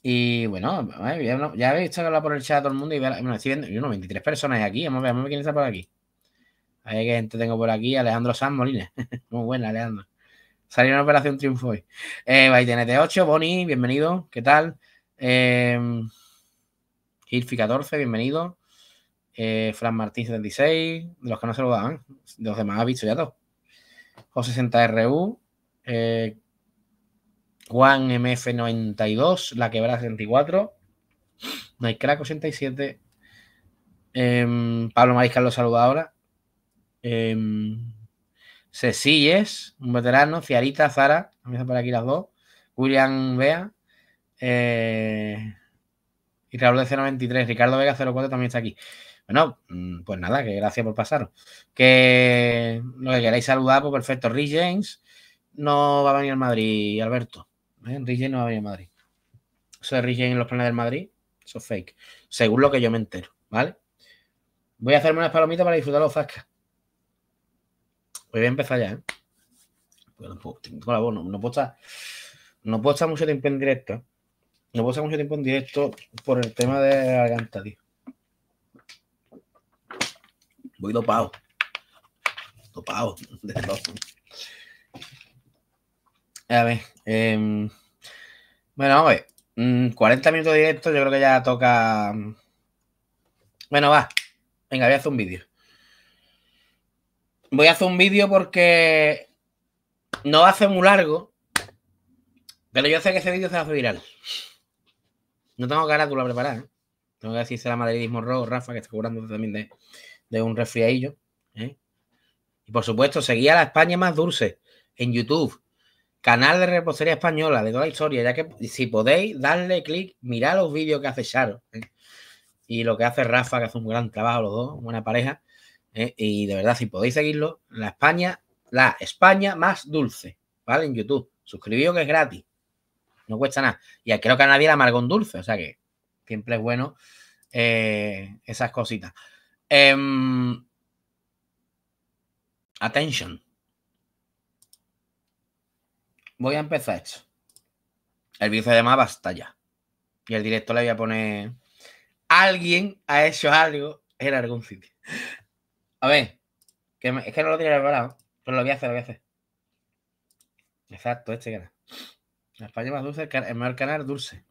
Y bueno, ya, habéis visto que habla por el chat a todo el mundo y bueno, estoy viendo, 23 personas aquí. Vamos a, ver, quién está por aquí. Hay ver qué gente tengo por aquí. Alejandro San Molina. Muy buena, Alejandro. Salió una operación triunfo hoy. Eh, 8 Bonnie, bienvenido. ¿Qué tal? Eh, em, Irfi14, bienvenido. Eh, Fran Martín 76, de los que no se lo saludaban. Los demás ha visto ya todos. José 60RU, eh, Juan MF92, La Quebrada 64, Nightcrack 87, Pablo Mariscal lo saluda ahora, em, Cecilles, un veterano, Ciarita, Zara, están por aquí las dos, William Bea, eh, y Raúl de C93. Ricardo Vega 04 también está aquí. Bueno, mm, pues nada, que gracias por pasaros. Que lo que queráis saludar, pues perfecto. Rick James, no va a venir al Madrid, Alberto. ¿Eh? no va a venir al Madrid. Eso de Rigen en los planes del Madrid, eso es fake. Según lo que yo me entero, ¿vale? Voy a hacerme unas palomitas para disfrutar los la pues voy a empezar ya, ¿eh? Bueno, pues no, no, puedo estar, no puedo estar mucho tiempo en directo. No puedo estar mucho tiempo en directo por el tema de la garganta, tío. Voy dopado. Dopado. De a ver. Em, bueno, vamos a ver. 40 mm, minutos directo, yo creo que ya toca. Mm, bueno, va. Venga, voy a hacer un vídeo. Voy a hacer un vídeo porque no va a ser muy largo. Pero yo sé que ese vídeo se va a viral. No tengo carátula preparada. preparar ¿eh? Tengo que decirse la madridismo rojo, Rafa, que está cobrando también de, un resfriadillo. ¿eh? Y por supuesto, seguía la España más dulce en YouTube. Canal de Repostería Española de toda la historia, ya que si podéis, darle clic, mirad los vídeos que hace Charo. ¿eh? Y lo que hace Rafa, que hace un gran trabajo los dos, buena pareja. ¿eh? Y de verdad, si podéis seguirlo, la España, la España más dulce, ¿vale? En YouTube. Suscribíos que es gratis. No cuesta nada. Y creo que a nadie le amargó un dulce, o sea que siempre es bueno eh, esas cositas. Em, attention. Voy a empezar esto. El vídeo se llama Basta ya. Y el director le voy a poner. Alguien ha hecho algo en algún sitio. A ver, es que no lo tenía preparado. Pero lo voy a hacer, lo voy a hacer. Exacto, este canal. La España más dulce, el mejor canal dulce.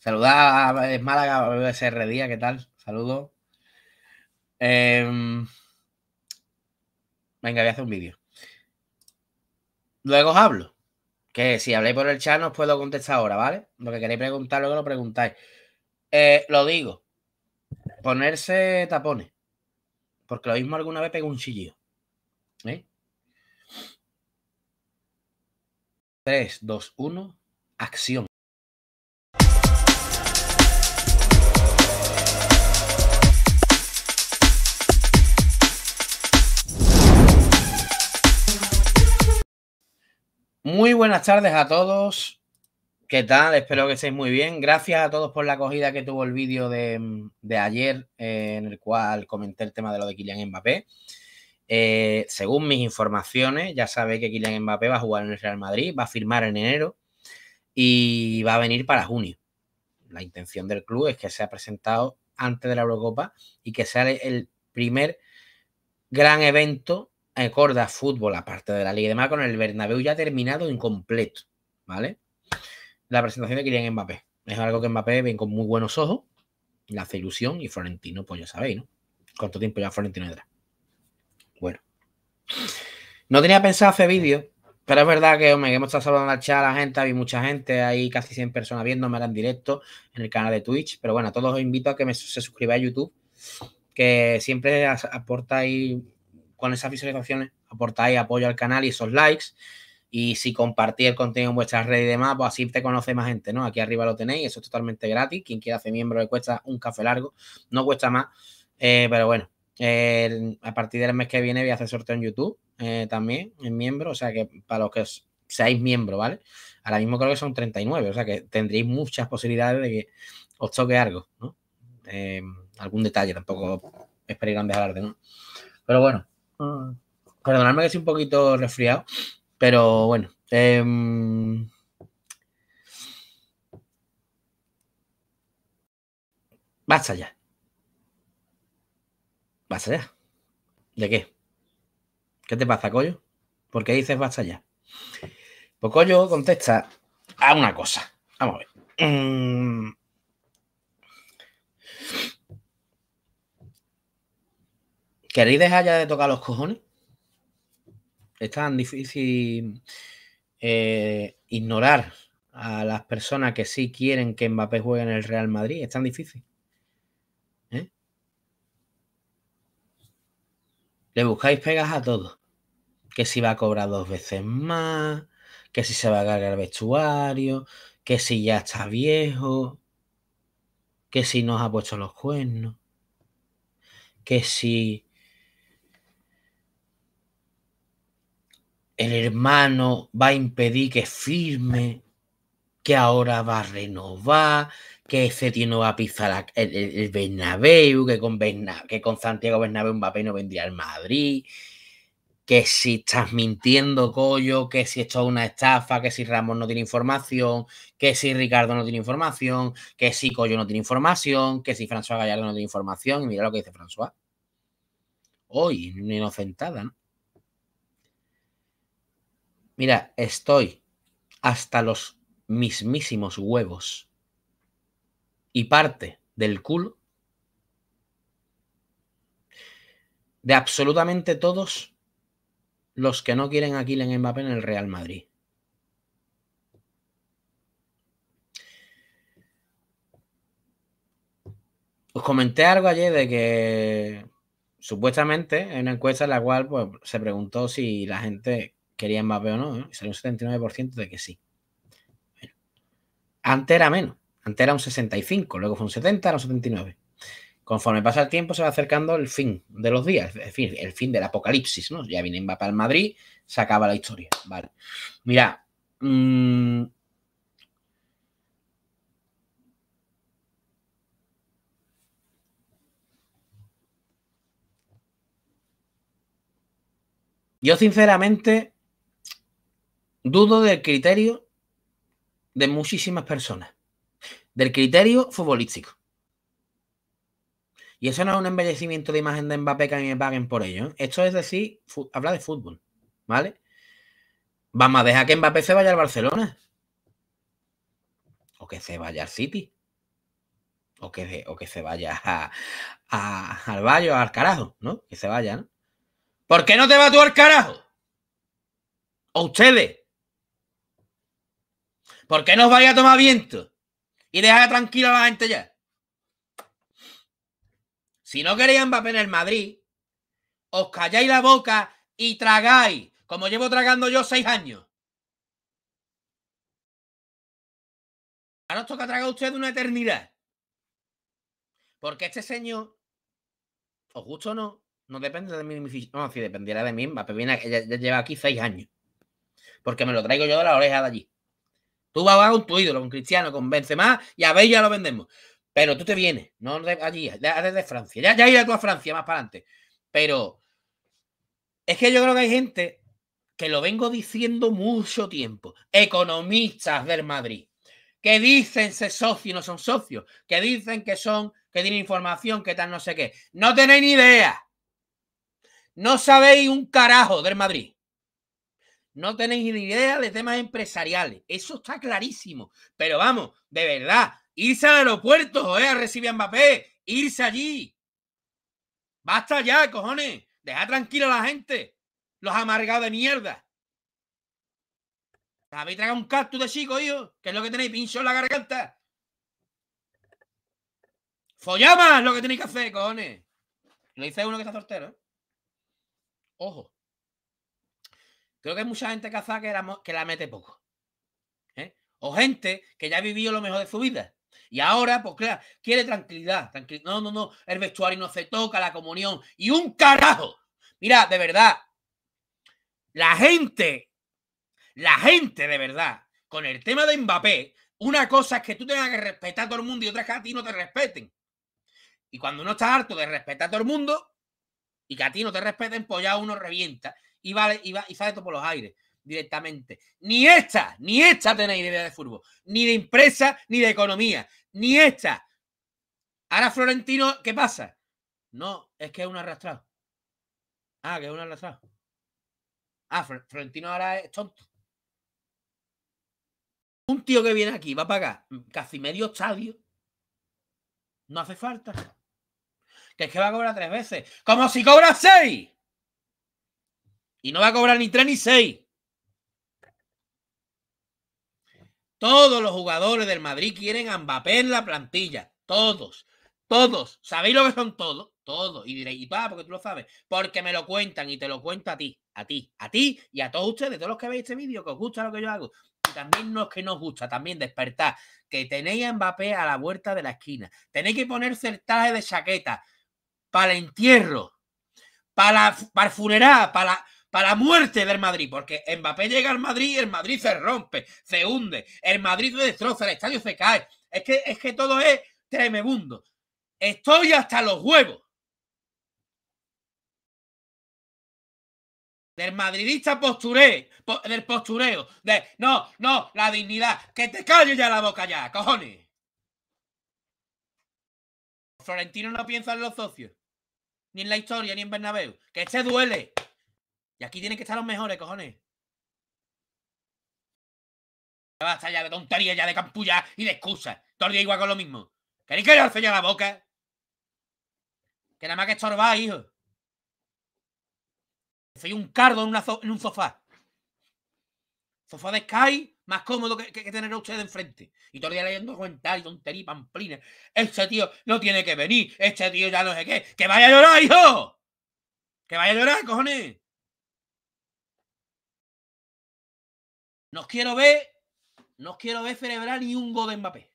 Saludad a Málaga, BSR Día, ¿qué tal? Saludos. Em, venga, voy a hacer un vídeo. Luego os hablo. Que si habléis por el chat, no os puedo contestar ahora, ¿vale? Lo que queréis preguntar, luego lo preguntáis. Eh, lo digo. Ponerse tapones. Porque lo mismo alguna vez pegó un chillido. ¿Eh? 3, 2, 1, acción. Muy buenas tardes a todos. ¿Qué tal? Espero que estéis muy bien. Gracias a todos por la acogida que tuvo el vídeo de, mm, ayer eh, en el cual comenté el tema de lo de Kylian Mbappé. Eh, según mis informaciones, ya sabéis que Kylian Mbappé va a jugar en el Real Madrid, va a firmar en enero y va a venir para junio. La intención del club es que sea presentado antes de la Eurocopa y que sea el primer gran evento Corda Fútbol, aparte de la Liga de demás, con el Bernabéu ya terminado incompleto, ¿vale? La presentación de Kylian Mbappé. Es algo que Mbappé ven con muy buenos ojos, le hace ilusión y Florentino, pues ya sabéis, ¿no? ¿Cuánto tiempo ya Florentino entra. Bueno. No tenía pensado hacer vídeo, pero es verdad que, hombre, hemos estado saludando la chat a la gente, Había mucha gente, hay casi 100 personas viendo. Me en directo en el canal de Twitch, pero bueno, a todos os invito a que me, se suscribáis a YouTube, que siempre aporta ahí con esas visualizaciones aportáis apoyo al canal y esos likes. Y si compartís el contenido en vuestras redes y demás, pues así te conoce más gente, ¿no? Aquí arriba lo tenéis, eso es totalmente gratis. Quien quiera hacer miembro le cuesta un café largo, no cuesta más. Eh, pero bueno, a partir del mes que viene voy a hacer sorteo en YouTube eh, también, en miembro. O sea que para los que seáis miembro, ¿vale? Ahora mismo creo que son 39, o sea que tendréis muchas posibilidades de que os toque algo, eh, algún detalle, tampoco esperéis grandes de ¿no? Pero bueno, Perdonadme que estoy un poquito resfriado, pero bueno. Eh, basta ya. Basta ya. ¿De qué? ¿Qué te pasa, Coyo? ¿Por qué dices basta ya? Pues Coyo, contesta a una cosa. Vamos a ver. Mm. ¿Queréis dejar ya de tocar los cojones? Es tan difícil eh, ignorar a las personas que sí quieren que Mbappé juegue en el Real Madrid. Es tan difícil. ¿eh? Le buscáis pegas a todos. Que si va a cobrar dos veces más, que si se va a cargar vestuario, que si ya está viejo, que si nos ha puesto los cuernos, que si el hermano va a impedir que firme, que ahora va a renovar, que tío no va a pisar el, que con, que con Santiago Bernabéu no vendría al Madrid, que si estás mintiendo, Collo, que si esto es una estafa, que si Ramón no tiene información, que si Ricardo no tiene información, que si Coyo no tiene información, que si François Gallardo no tiene información, y mira lo que dice François. Hoy, una inocentada, ¿no? Mira, estoy hasta los mismísimos huevos y parte del culo de absolutamente todos los que no quieren a Kylian Mbappé en el Real Madrid. Os comenté algo ayer de que supuestamente en una encuesta en la cual pues, se preguntó si la gente ¿Querían Mbappé o no, y salió un 79% de que sí. Antes era menos, antes era un 65, luego fue un 70, era un 79. Conforme pasa el tiempo se va acercando el fin de los días, el fin, el fin del apocalipsis, ¿no? Ya viene Mbappé al Madrid, se acaba la historia, ¿vale? Mira, mm, Yo sinceramente Dudo del criterio de muchísimas personas, del criterio futbolístico. Y eso no es un embellecimiento de imagen de Mbappé que me paguen por ello. ¿eh? Esto es decir, habla de fútbol, ¿vale? Vamos a dejar que Mbappé se vaya al Barcelona. O que se vaya al City. O que, o que se vaya al Valle al carajo, ¿no? Que se vaya, ¿no? ¿Por qué no te vas tú al carajo? ¿O ustedes? ¿Por qué no vais a tomar viento? Y dejar tranquila a la gente ya. Si no queréis Mbappé en el Madrid, os calláis la boca y tragáis, como llevo tragando yo seis años. Ahora os toca tragar usted ustedes una eternidad. Porque este señor, os gusto o no, no depende de mí. No, si dependiera de mí, Mbappé pues viene, lleva aquí seis años. Porque me lo traigo yo de la oreja de allí. Tú vas a un tu ídolo, con Cristiano, con Benzema, y a ver, ya lo vendemos. Pero tú te vienes, no allí, desde Francia. Ya, ya irás tú a Francia más para adelante. Pero es que yo creo que hay gente que lo vengo diciendo mucho tiempo. Economistas del Madrid que dicen ser socios y no son socios, que dicen que son, que tienen información, que tal, no sé qué. No tenéis ni idea. No sabéis un carajo del Madrid no tenéis ni idea de temas empresariales. Eso está clarísimo. Pero vamos, de verdad, irse al aeropuerto, ¿eh? a recibir a Mbappé, irse allí. Basta ya, cojones. Deja tranquila a la gente. Los amargados de mierda. Habéis tragado un cactus de chico, hijo. ¿Qué es lo que tenéis? Pincho en la garganta. Follamas lo que tenéis que hacer, cojones. Lo dice uno que está soltero. Ojo. Creo que hay mucha gente cazada que la, que la mete poco. ¿eh? O gente que ya ha vivido lo mejor de su vida. Y ahora, pues claro, quiere tranquilidad, tranquilidad. No, no, no. El vestuario no se toca, la comunión. Y un carajo. Mira, de verdad. La gente, la gente de verdad, con el tema de Mbappé, una cosa es que tú tengas que respetar a todo el mundo y otra es que a ti no te respeten. Y cuando uno está harto de respetar a todo el mundo y que a ti no te respeten, pues ya uno revienta y, vale, y, va, sale todo por los aires directamente. Ni esta, ni esta tenéis idea de fútbol, ni de empresa, ni de economía, ni esta. Ahora Florentino, ¿qué pasa? No, es que es un arrastrado. Ah, que es un arrastrado. Ah, Florentino ahora es tonto. Un tío que viene aquí va a pagar casi medio estadio. No hace falta. Que es que va a cobrar tres veces. Como si cobra seis. Y no va a cobrar ni tres ni seis. Todos los jugadores del Madrid quieren a Mbappé en la plantilla. Todos. Todos. ¿Sabéis lo que son todos? Todos. Y diréis, y pa, porque tú lo sabes. Porque me lo cuentan y te lo cuento a ti, a ti, a ti y a todos ustedes, todos los que veis este vídeo, que os gusta lo que yo hago. Y también los que nos gusta, también despertar. Que tenéis a Mbappé a la vuelta de la esquina. Tenéis que poner traje de chaqueta para el entierro, para, para el para para muerte del Madrid, porque Mbappé llega al Madrid, y el Madrid se rompe, se hunde, el Madrid se destroza, el estadio se cae. Es que, es que todo es tremebundo. Estoy hasta los huevos. Del madridista posturé, del postureo, de no, no, la dignidad, que te calles ya la boca ya, cojones. Florentino no piensa en los socios, ni en la historia, ni en Bernabéu, que se duele. Y aquí tienen que estar los mejores, cojones. Ya basta ya de tontería, ya de campulla y de excusas. Todo el día igual con lo mismo. ¿Queréis que yo la boca? Que nada más que estorbar, hijo. Soy un cardo en, un sofá. Sofá de Sky, más cómodo que, que, tener a ustedes enfrente. Y todo el día leyendo comentarios, tonterías, pamplina. Este tío no tiene que venir. Este tío ya no sé qué. ¡Que vaya a llorar, hijo! ¡Que vaya a llorar, cojones! No quiero ver, no quiero ver celebrar ni un gol de Mbappé.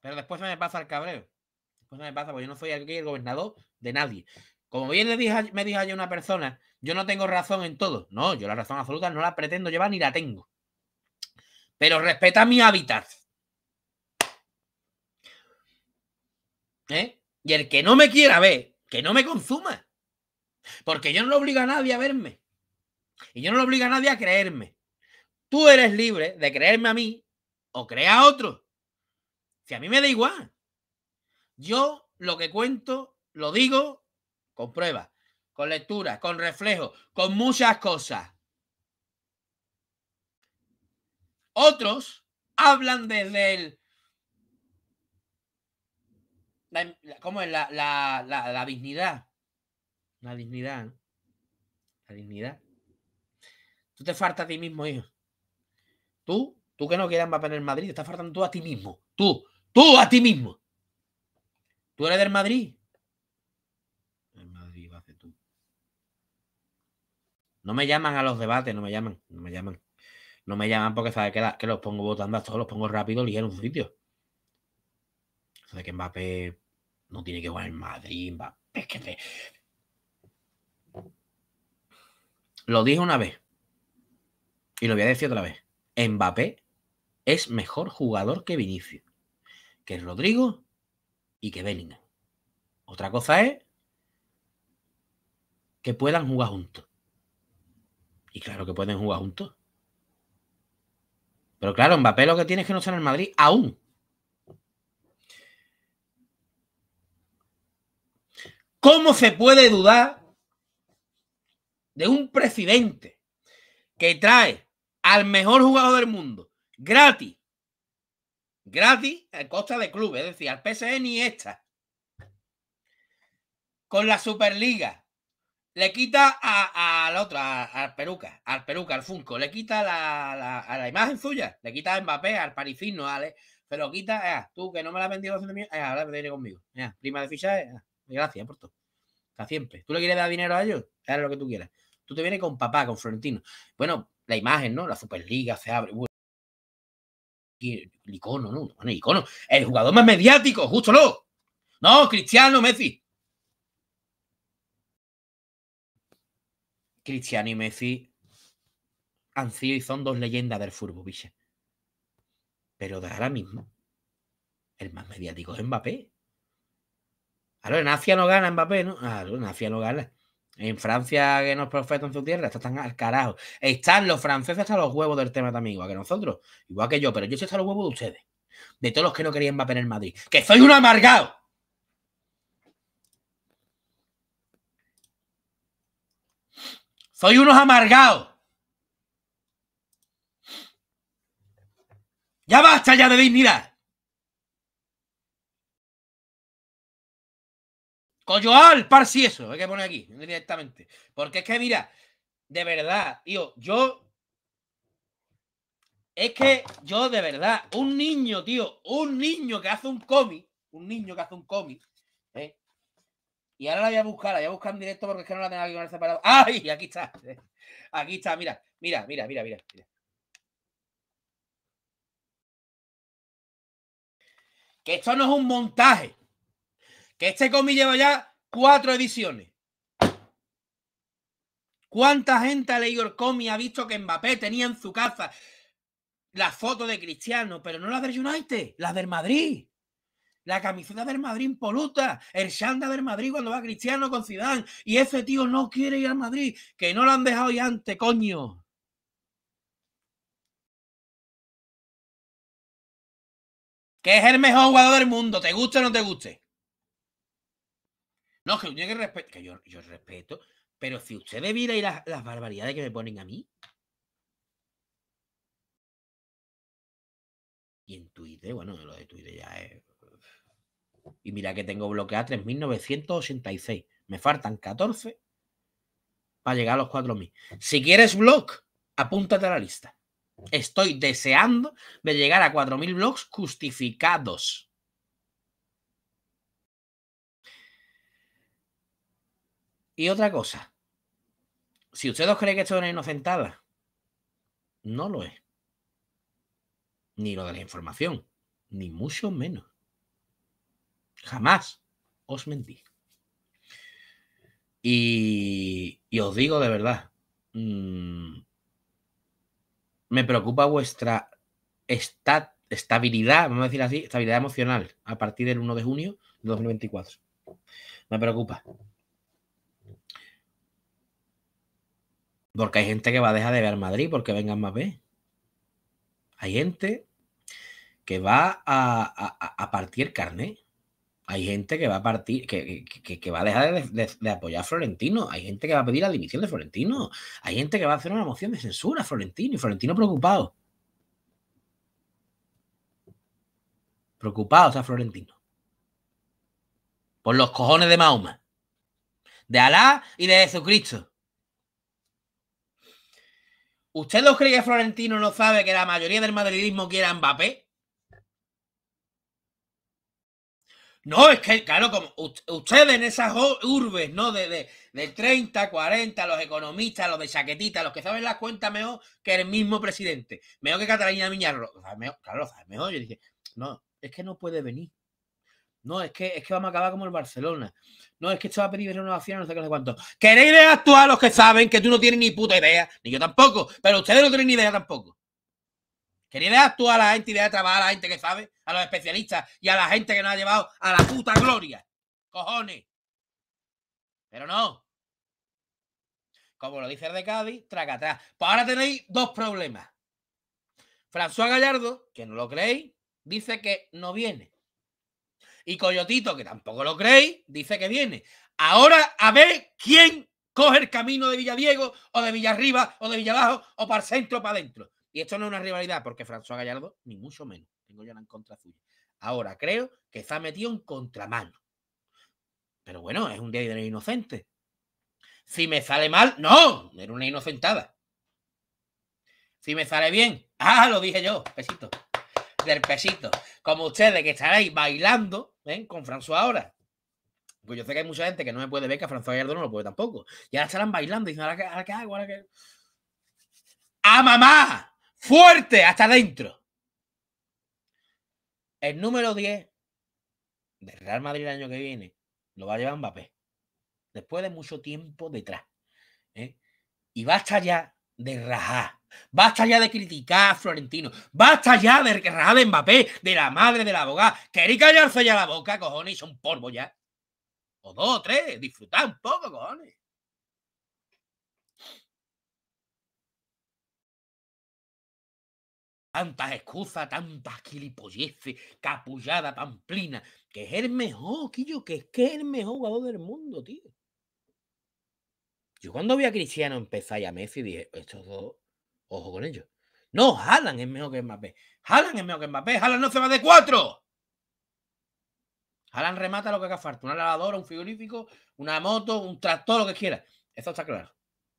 Pero después me pasa el cabreo. Después se me pasa, porque yo no soy aquí el gobernador de nadie. Como bien me dijo ayer una persona, yo no tengo razón en todo. No, yo la razón absoluta no la pretendo llevar ni la tengo. Pero respeta mi hábitat. ¿Eh? Y el que no me quiera ver, que no me consuma. Porque yo no lo obligo a nadie a verme. Y yo no lo obliga a nadie a creerme. Tú eres libre de creerme a mí o crea a otro. Si a mí me da igual. Yo lo que cuento, lo digo con pruebas, con lecturas, con reflejo con muchas cosas. Otros hablan desde el... ¿Cómo es? La, la, dignidad. La dignidad. La dignidad. Tú te falta a ti mismo, hijo. Tú, tú que no quieras Mbappé en el Madrid, te estás faltando tú a ti mismo. Tú, tú a ti mismo. ¿Tú eres del Madrid? El Madrid va a ser tú. No me llaman a los debates, no me llaman, no me llaman. No me llaman porque sabe que, que los pongo votando a todos, los pongo rápido, ligero un sitio. Sabe que Mbappé no tiene que jugar en Madrid, Mbappé, Lo dije una vez y lo voy a decir otra vez, Mbappé es mejor jugador que Vinicius, que Rodrigo y que Bellingham. Otra cosa es que puedan jugar juntos. Y claro que pueden jugar juntos. Pero claro, Mbappé lo que tiene es que no ser en el Madrid aún. ¿Cómo se puede dudar de un presidente que trae al mejor jugador del mundo, gratis. Gratis a costa de club, es decir, al PSN y esta. Con la Superliga. Le quita a, la otra, al Peruca, al Peruca, al Funko. Le quita la, a la imagen suya. Le quita a Mbappé, al parisino vale, pero lo quita. Eh, tú que no me la has vendido hace millones, eh, ahora viene conmigo. prima de ficha, eh, gracias por todo. Hasta siempre. ¿Tú le quieres dar dinero a ellos? Haz lo que tú quieras. Tú te vienes con papá, con Florentino. Bueno, la imagen, ¿no? La Superliga se abre. el icono, ¿no? el icono. El jugador más mediático, justo lo No, Cristiano Messi. Cristiano y Messi han sido y son dos leyendas del fútbol, biche. Pero de ahora mismo, el más mediático es Mbappé. Ahora, en Asia no gana Mbappé, ¿no? lo en Asia no gana. En Francia, que nos es profeta en su tierra, están al carajo. Están los franceses hasta los huevos del tema también, igual que nosotros, igual que yo, pero yo sé hasta los huevos de ustedes. De todos los que no querían Mbappé en el Madrid. ¡Que soy un amargado! ¡Soy unos amargados! ¡Ya basta ya de dignidad! Coyoal, parsi eso, hay que poner aquí directamente. Porque es que, mira, de verdad, tío, yo. Es que yo, de verdad, un niño, tío, un niño que hace un cómic, un niño que hace un cómic, ¿eh? Y ahora la voy a buscar, la voy a buscar en directo porque es que no la tengo que el separado. ¡Ay! Aquí está. Aquí está, mira, mira, mira, mira. mira. Que esto no es un montaje. Que este cómic lleva ya cuatro ediciones. ¿Cuánta gente ha leído el cómic ha visto que Mbappé tenía en su casa la fotos de Cristiano, pero no la del United, las del Madrid? La camiseta del Madrid impoluta, el Shanda del Madrid cuando va Cristiano con Zidane y ese tío no quiere ir al Madrid, que no lo han dejado ya antes, coño. Que es el mejor jugador del mundo, te guste o no te guste. No, que yo respeto, yo, respeto, pero si ustedes miran las, las barbaridades que me ponen a mí. Y en Twitter, bueno, lo de Twitter ya es. Y mira que tengo bloqueado 3.986. Me faltan 14 para llegar a los 4.000. Si quieres blog, apúntate a la lista. Estoy deseando de llegar a 4.000 blogs justificados. Y otra cosa, si ustedes creen que esto es una inocentada, no lo es. Ni lo de la información, ni mucho menos. Jamás os mentí. Y, os digo de verdad, mm, me preocupa vuestra estabilidad, vamos a decir así, estabilidad emocional a partir del 1 de junio de 2024. Me preocupa. Porque hay gente que va a dejar de ver Madrid porque vengan más B. Hay gente que va a, partir carne. Hay gente que va a partir, que, va a dejar de, apoyar a Florentino. Hay gente que va a pedir la dimisión de Florentino. Hay gente que va a hacer una moción de censura a Florentino y Florentino preocupado. Preocupado está Florentino. Por los cojones de Mahoma. De Alá y de Jesucristo. ¿Usted no cree que Florentino no sabe que la mayoría del madridismo quiere a Mbappé? No, es que, claro, como ustedes en esas urbes, ¿no? De, de, 30, 40, los economistas, los de chaquetita, los que saben las cuentas mejor que el mismo presidente, mejor que Catalina Miñarro. claro, lo mejor. Yo dije, no, es que no puede venir. No, es que, es que vamos a acabar como el Barcelona. No, es que esto va a pedir renovación, no sé qué, no sé cuánto. ¿Queréis actuar los que saben que tú no tienes ni puta idea? Ni yo tampoco. Pero ustedes no tienen ni idea tampoco. ¿Queréis actuar a la gente y de trabajar a la gente que sabe? A los especialistas y a la gente que nos ha llevado a la puta gloria. Cojones. Pero no. Como lo dice el de Cádiz, traca Pues ahora tenéis dos problemas. François Gallardo, que no lo creéis, dice que no viene. Y Coyotito, que tampoco lo creéis, dice que viene. Ahora a ver quién coge el camino de Villadiego o de Villarriba o de Villabajo o para el centro o para adentro. Y esto no es una rivalidad porque François Gallardo, ni mucho menos, tengo yo la en contra suya. Ahora creo que está metido en contramano. Pero bueno, es un día de inocente. Si me sale mal, no, era una inocentada. Si me sale bien, ah, lo dije yo, besito del pesito. Como ustedes que estaréis bailando con François ahora. Pues yo sé que hay mucha gente que no me puede ver que a François Gallardo no lo puede tampoco. Y ahora estarán bailando y ¿ahora qué, ¡A mamá! ¡Fuerte! ¡Hasta adentro! El número 10 del Real Madrid el año que viene lo va a llevar Mbappé. Después de mucho tiempo detrás. ¿eh? va Y estar ya de rajá Basta ya de criticar a Florentino. Basta ya de rajar de Mbappé, de la madre de la abogada. Queréis callarse ya la boca, cojones, y son polvo ya. O dos o tres, disfrutad un poco, cojones. Tantas excusas, tantas gilipolleces, capullada, pamplina, que es el mejor, Quillo, que es que el mejor jugador del mundo, tío. Yo cuando vi a Cristiano empezar y a Messi dije, estos dos Ojo con ellos. No, Haaland es mejor que Mbappé. Haaland es mejor que Mbappé. Haaland no se va de cuatro. Haaland remata lo que haga falta. Una lavadora, un frigorífico, una moto, un tractor, lo que quiera. Eso está claro.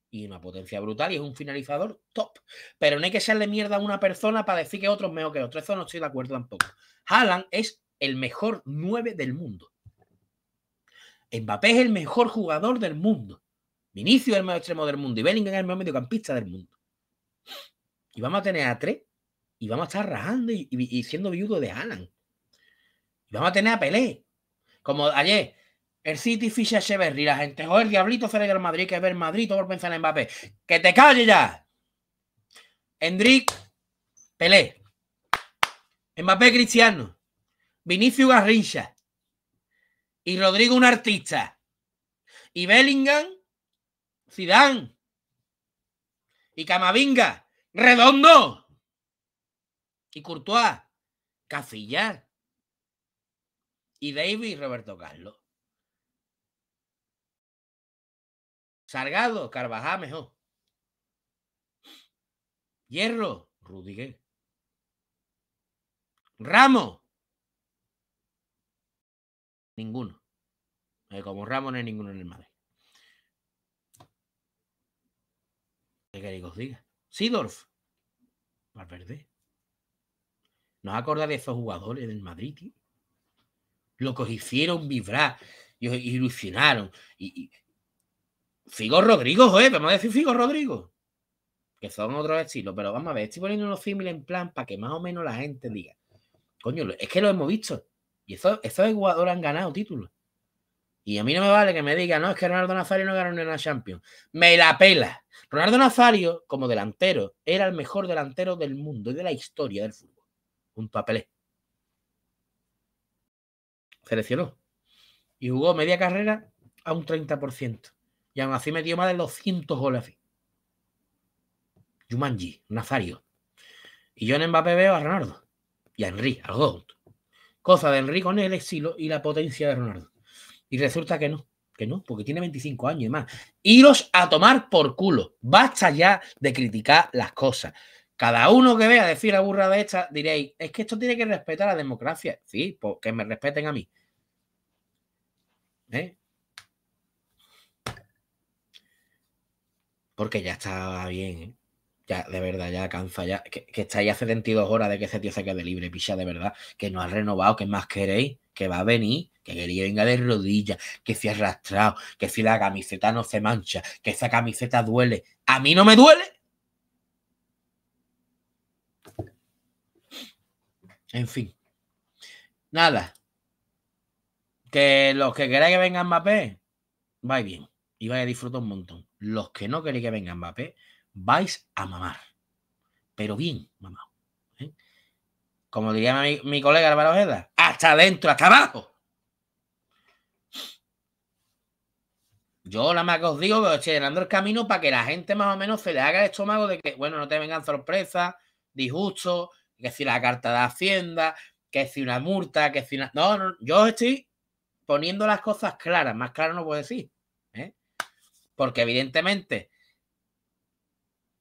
Y una potencia brutal y es un finalizador top. Pero no hay que serle mierda a una persona para decir que otro es mejor que tres. Eso no estoy de acuerdo tampoco. Haaland es el mejor 9 del mundo. Mbappé es el mejor jugador del mundo. Vinicius es el mejor extremo del mundo. Y Bellingham es el mejor mediocampista del mundo. Y vamos a tener a tres. Y vamos a estar rajando y, siendo viudo de Alan. Y vamos a tener a Pelé. Como ayer, el City ficha Cheverry, La gente, joder, oh, diablito celebra el Madrid, que es ver Madrid, todo por pensar en Mbappé. ¡Que te calles ya! Hendrik, Pelé. Mbappé Cristiano. Vinicius Garrincha. Y Rodrigo un artista. Y Bellingham, Zidane. Y Camavinga, Redondo y Courtois, Casillas y David y Roberto Carlos. Sargado, Carvajal mejor. Hierro, Rudiger. Ramos. Ninguno. Eh, como Ramos no hay ninguno en el Madrid. ¿Qué queréis que os diga? Sidorf, Valverde. ¿Nos acordáis de esos jugadores del Madrid, tío? Lo que os hicieron vibrar y os ilusionaron. Y, Figo Rodrigo, vamos a decir Figo Rodrigo. Que son otros estilos, pero vamos a ver, estoy poniendo unos símiles en plan para que más o menos la gente diga. Coño, es que lo hemos visto. Y esos, esos jugadores han ganado títulos. Y a mí no me vale que me diga no, es que Ronaldo Nazario no ganó ni una Champions. Me la pela. Ronaldo Nazario, como delantero, era el mejor delantero del mundo y de la historia del fútbol. un a Pelé. Seleccionó. Y jugó media carrera a un 30%. Y aún así metió más de 200 goles. Jumanji, Nazario. Y yo en Mbappé veo a Ronaldo. Y a Henry, al Gold. Cosa de Henry con el exilo y la potencia de Ronaldo. Y resulta que no, que no, porque tiene 25 años y más. Iros a tomar por culo. Basta ya de criticar las cosas. Cada uno que vea decir la burra de esta, diréis, es que esto tiene que respetar la democracia. Sí, porque pues, me respeten a mí. ¿Eh? Porque ya estaba bien, ¿eh? de verdad, ya cansa, ya. Que, está ahí hace 22 horas de que ese tío se quede libre, picha, de verdad. Que no ha renovado, que más queréis, que va a venir, que quería venga de rodillas, que si arrastrado, que si la camiseta no se mancha, que esa camiseta duele. ¿A mí no me duele? En fin. Nada. Que los que queráis que venga Mbappé, vais bien. Y vaya a disfrutar un montón. Los que no queréis que venga Mbappé, vais a mamar. Pero bien, mamá. ¿eh? Como diría mi, colega Álvaro Ojeda, hasta adentro, hasta abajo. Yo la más que os digo que estoy llenando el camino para que la gente más o menos se le haga el estómago de que, bueno, no te vengan sorpresas, disgustos, que si la carta de Hacienda, que si una multa, que si una... No, no, yo estoy poniendo las cosas claras, más claro no puedo decir. ¿eh? Porque evidentemente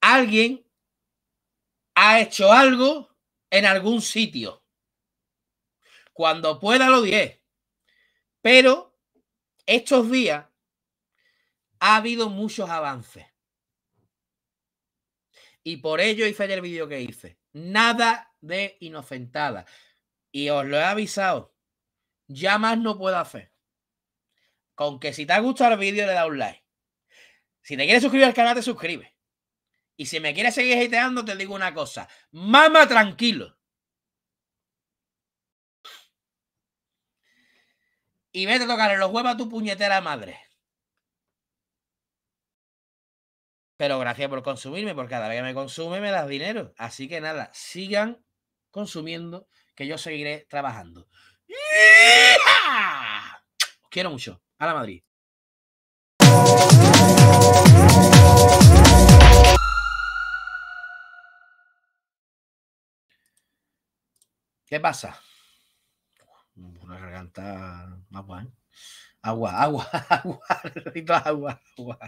alguien ha hecho algo en algún sitio. Cuando pueda lo dié. Pero estos días ha habido muchos avances. Y por ello hice el vídeo que hice. Nada de inocentada. Y os lo he avisado. Ya más no puedo hacer. Con que si te ha gustado el vídeo le da un like. Si te quieres suscribir al canal, te suscribes. Y si me quieres seguir hateando, te digo una cosa. Mama tranquilo. Y vete a tocarle los huevos a tu puñetera madre. Pero gracias por consumirme, porque cada vez que me consume me das dinero. Así que nada, sigan consumiendo, que yo seguiré trabajando. Os quiero mucho. A la Madrid. ¿Qué pasa? Una garganta agua, ¿eh? Agua, agua, agua, agua, agua, agua.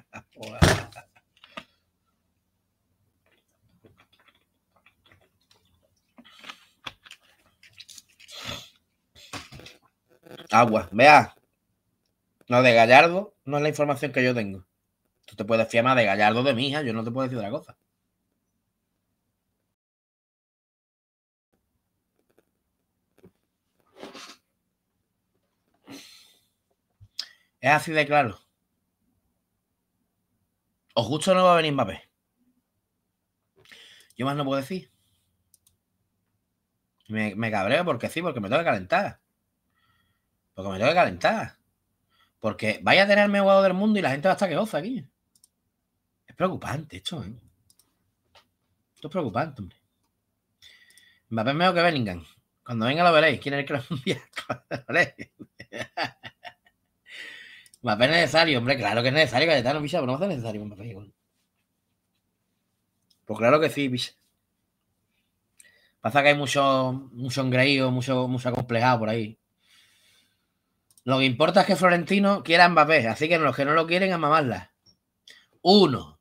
Agua, vea. No, de Gallardo no es la información que yo tengo. Tú te puedes fiar más de Gallardo de mi hija, yo no te puedo decir otra cosa. Es así de claro. O justo no va a venir Mbappé. Yo más no puedo decir. Me, cabreo porque sí, porque me tengo que calentar. Porque me tengo que calentar. Porque vaya a tener el mejor jugador del mundo y la gente va a estar que goza aquí. Es preocupante esto, ¿eh? Esto es preocupante, hombre. Mbappé es mejor que Bellingham. Cuando venga lo veréis. ¿Quién es el que lo a es necesario, hombre, claro que es necesario, Cayetano, Pisa, pero no va a ser necesario Mbappé Pues claro que sí, Pisa Pasa que hay mucho, mucho engreído, mucho, mucho acomplejado por ahí. Lo que importa es que Florentino quiera a Mbappé, así que los que no lo quieren, a mamarla. Uno,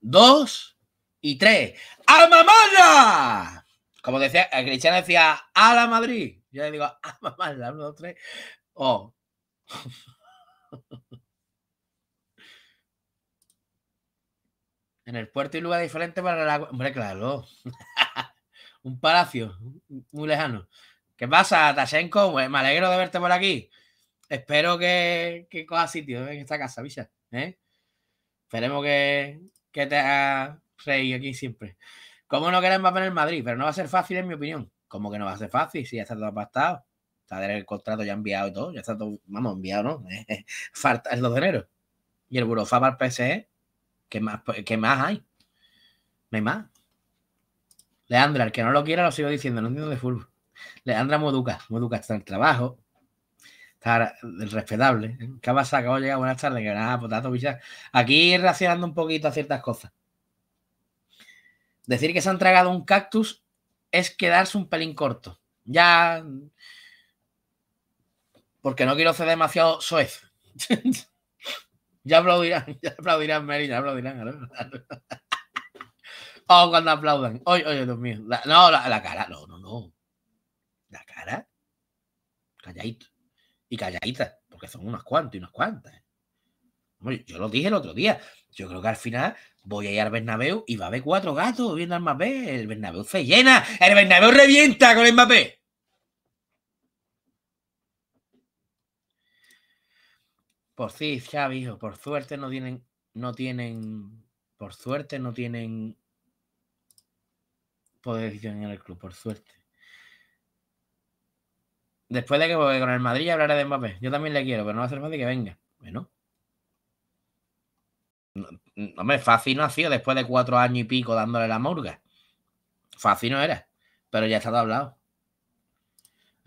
dos y tres. ¡A mamarla! Como decía, eh, Cristiano decía, a la Madrid. Yo le digo, a mamarla, uno, dos, tres. Oh. En el puerto y lugar diferente para la... Hombre, claro. un palacio muy lejano. ¿Qué pasa, Tashenko? Pues me alegro de verte por aquí. Espero que, que sitio en esta casa, Villa. ¿eh? Esperemos que, que te haga reír aquí siempre. ¿Cómo no queremos ver el Madrid? Pero no va a ser fácil, en mi opinión. ¿Cómo que no va a ser fácil? Si ya está todo apastado. Está el contrato ya enviado y todo. Ya está todo, vamos, enviado, ¿no? Falta el 2 de enero. Y el burofá para el ¿Qué más, qué más hay? No hay más. Leandra, el que no lo quiera lo sigo diciendo, no entiendo de fútbol. Leandra Moduca, Moduca está en el trabajo, está el respetable. pasa acabo de llegar, buenas tardes, que nada, potato, Aquí reaccionando un poquito a ciertas cosas. Decir que se han tragado un cactus es quedarse un pelín corto. Ya. Porque no quiero ser demasiado soez. Ya aplaudirán, ya aplaudirán, Mary, ya aplaudirán. oh, cuando aplaudan. Oye, oye, Dios mío. no, la, cara, no, no, no. La cara. Calladito. Y calladita, porque son unas cuantas y unas cuantas. yo lo dije el otro día. Yo creo que al final voy a ir al Bernabéu y va a haber cuatro gatos viendo al Mbappé. El Bernabéu se llena. El Bernabéu revienta con el Mbappé. por sí, Xavi, por suerte no tienen, no tienen, por suerte no tienen poder de decisión en el club, por suerte. Después de que con el Madrid hablaré de Mbappé. Yo también le quiero, pero no va a ser fácil que venga. Bueno. No, mm, hombre, fácil no ha sido después de cuatro años y pico dándole la murga. Fácil no era, pero ya está todo hablado.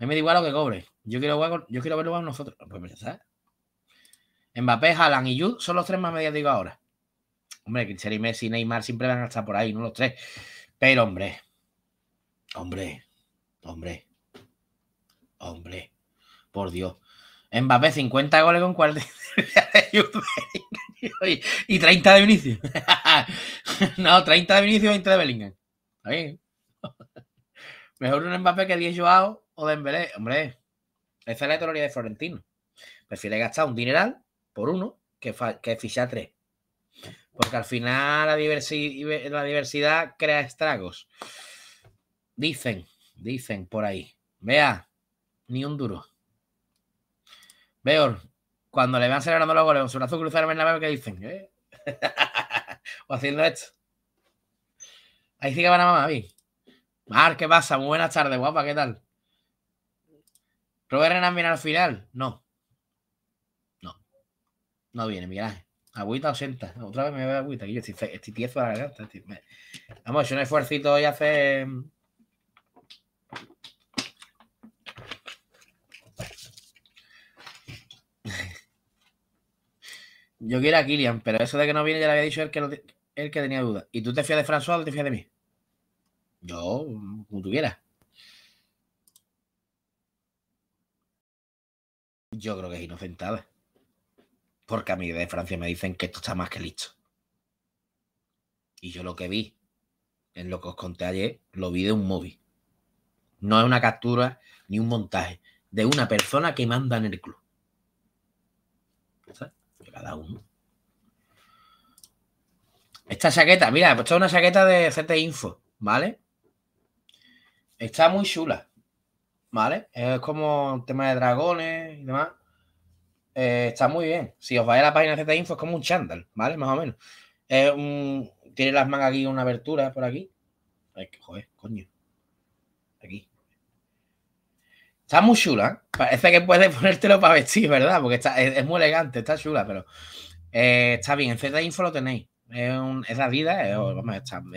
A mí me da igual lo que cobre. Yo quiero, yo quiero verlo con nosotros. Pues Mbappé, Haaland y Jude son los tres más digo ahora. Hombre, Cristiano y Messi, Neymar siempre van a estar por ahí, no los tres. Pero, hombre, hombre, hombre, hombre, por Dios. Mbappé, 50 goles con 40 de y 30 de Vinicius. no, 30 de Vinicius y 20 de Bellingham. Mejor un Mbappé que 10 Joao o Dembélé. Hombre, esa es la teoría de Florentino. Prefiere gastar un dineral por uno que, que tres. Porque al final la, diversidad crea estragos. Dicen, dicen por ahí. Vea, ni un duro. Veo cuando le van celebrando los goles con su brazo cruzado en la que dicen, ¿Eh? o haciendo esto. Ahí sí que van a mamá, vi. Mar, ¿qué pasa? Muy buenas tardes, guapa, ¿qué tal? Robert Renan viene al final. No. No viene, mira, Agüita 80. Otra vez me ve agüita. Yo estoy, tiezo. tieso a la garganta. Estoy... Vamos, un esfuercito y hace. Mm. Yo quiero a Kilian, pero eso de que no viene ya le había dicho el que, que tenía duda. ¿Y tú te fías de François o te fías de mí? Yo, como tú quieras. Yo creo que es inocentada. Porque a mí de Francia me dicen que esto está más que listo. Y yo lo que vi, en lo que os conté ayer, lo vi de un móvil. No es una captura ni un montaje. De una persona que manda en el club. Cada uno. Esta chaqueta, mira, pues esta es una chaqueta de CT Info, ¿vale? Está muy chula, ¿vale? Es como un tema de dragones y demás. Eh, está muy bien. Si os vais a la página Z Info es como un chándal, ¿vale? Más o menos. tiene las mangas aquí una abertura por aquí. Ay, joder, coño. Aquí. Está muy chula. ¿eh? Parece que puedes ponértelo para vestir, ¿verdad? Porque es, muy elegante, está chula, pero eh, está bien. En Z Info lo tenéis. Es, la vida, es, vamos,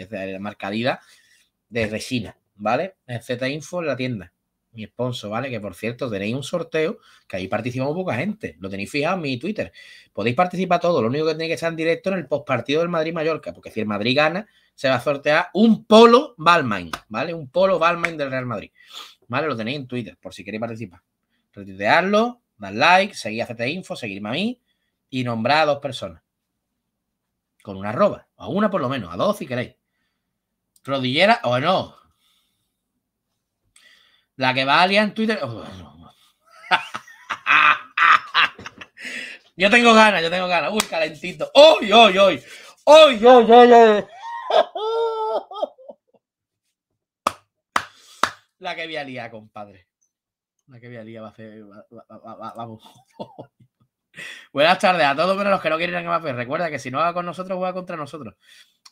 de la marca de resina, ¿vale? En Z Info la tienda mi sponsor, ¿vale? Que por cierto, tenéis un sorteo que ahí participamos poca gente. Lo tenéis fijado en mi Twitter. Podéis participar todos. Lo único que tenéis que estar en directo en el postpartido del Madrid-Mallorca, porque si el Madrid gana, se va a sortear un polo Balmain, ¿vale? Un polo Balmain del Real Madrid. ¿Vale? Lo tenéis en Twitter, por si queréis participar. Retuitearlo, dar like, seguir a CT Info, seguirme a mí y nombrar a dos personas. Con una arroba, a una por lo menos, a dos si queréis. Rodillera, o no, la que va a liar en Twitter. Oh, yo tengo ganas, yo tengo ganas. Uy, calentito. ¡Uy, uy, uy! ¡Uy, uy, uy! La que vía a compadre. La que vía a va a ser. Vamos. Buenas tardes a todos, los que no quieren ir a pues Recuerda que si no va con nosotros, juega contra nosotros.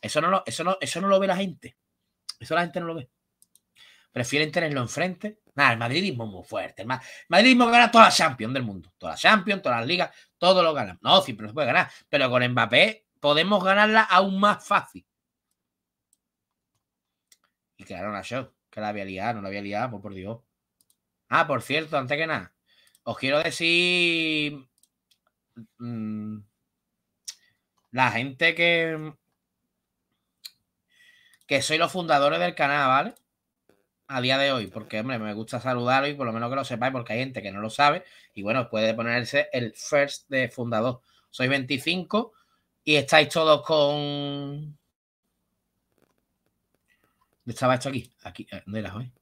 Eso no, eso, no, eso no lo ve la gente. Eso la gente no lo ve prefieren tenerlo enfrente. Nada, el madridismo es muy fuerte. El madridismo gana toda la Champions del mundo. Toda la Champions, todas las ligas, todo lo ganan. No, siempre se puede ganar. Pero con Mbappé podemos ganarla aún más fácil. Y quedaron a show. Que la había liado, no la había liado, por, Dios. Ah, por cierto, antes que nada. Os quiero decir... Mm, la gente que... Que soy los fundadores del canal, ¿vale? a día de hoy, porque hombre, me gusta saludar y por lo menos que lo sepáis, porque hay gente que no lo sabe. Y bueno, puede ponerse el first de fundador. Soy 25 y estáis todos con. ¿Dónde Estaba esto aquí. Aquí. Eh, ¿Dónde era hoy? Un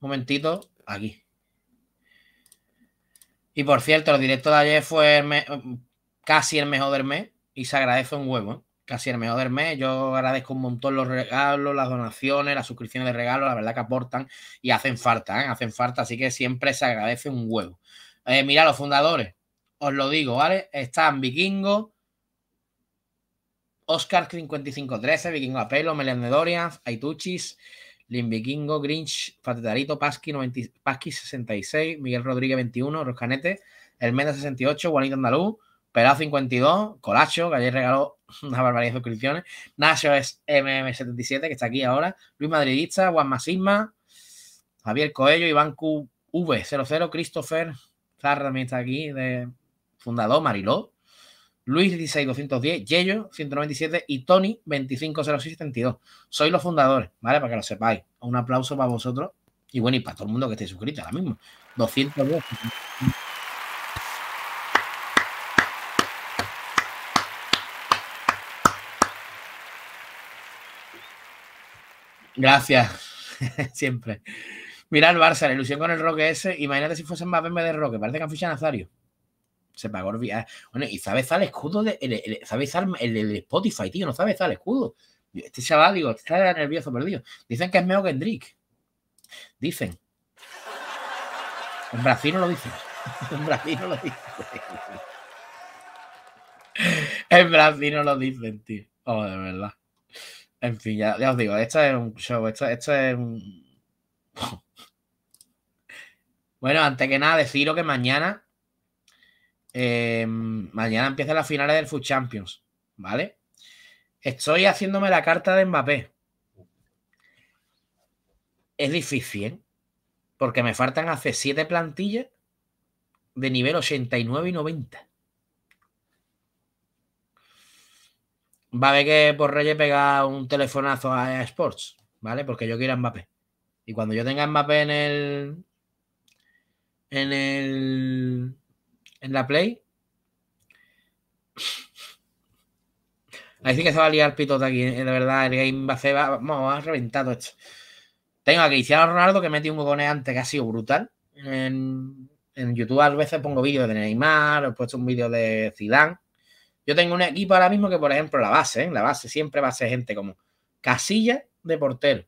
momentito. Aquí. Y por cierto, el directo de ayer fue casi el mejor del mes y se agradece un huevo. ¿eh? casi el mejor del mes. Yo agradezco un montón los regalos, las donaciones, las suscripciones de regalos, la verdad que aportan y hacen falta, ¿eh? hacen falta, así que siempre se agradece un huevo. Eh, mira, los fundadores, os lo digo, ¿vale? Están Vikingo, Oscar 5513, Vikingo Apelo, Dorian, Aituchis, Lin Vikingo, Grinch, Patetarito, Pasqui, Pasqui 66, Miguel Rodríguez 21, Roscanete, El 68, Juanito Andaluz, Pelado 52, Colacho, que ayer regaló una barbaridad de suscripciones. Nacio es MM77, que está aquí ahora. Luis Madridista, Juan Masisma, Javier Coello, Iván QV00, Christopher Zarra también está aquí, de fundador, Mariló. Luis 16210, Yello 197 y Tony 250672. Sois los fundadores, ¿vale? Para que lo sepáis. Un aplauso para vosotros y bueno, y para todo el mundo que esté suscrito ahora mismo. 200 Gracias, siempre. Mira el Barça, la ilusión con el Roque ese. Imagínate si fuese más de Roque. Parece que han fichado a Nazario. Se pagó el Bueno, y sabe el escudo, de, el, el, Spotify, tío. No sabe el escudo. Este chaval, digo, está nervioso, perdido. Dicen que es mejor que Dicen. En Brasil no lo dicen. En Brasil no lo dicen. en Brasil no lo dicen, tío. Oh, de verdad. En fin, ya, os digo, esto es un show, esto es un... bueno, antes que nada, deciros que mañana, em, mañana empieza las finales del Food Champions, ¿vale? Estoy haciéndome la carta de Mbappé. Es difícil, ¿eh? Porque me faltan hace siete plantillas de nivel 89 y 90. va a ver que por Reyes pega un telefonazo a Sports, ¿vale? Porque yo quiero a Mbappé. Y cuando yo tenga a Mbappé en el. En el. En la Play. Ahí sí que se va a liar pito de aquí. De ¿eh? verdad, el game va a ser. Vamos, ha reventado esto. Tengo a Ronaldo que metió un gone antes que ha sido brutal. En, en YouTube a veces pongo vídeos de Neymar, he puesto un vídeo de Zidane. Yo tengo un equipo ahora mismo que, por ejemplo, la base, en ¿eh? la base siempre va a ser gente como Casilla de portero,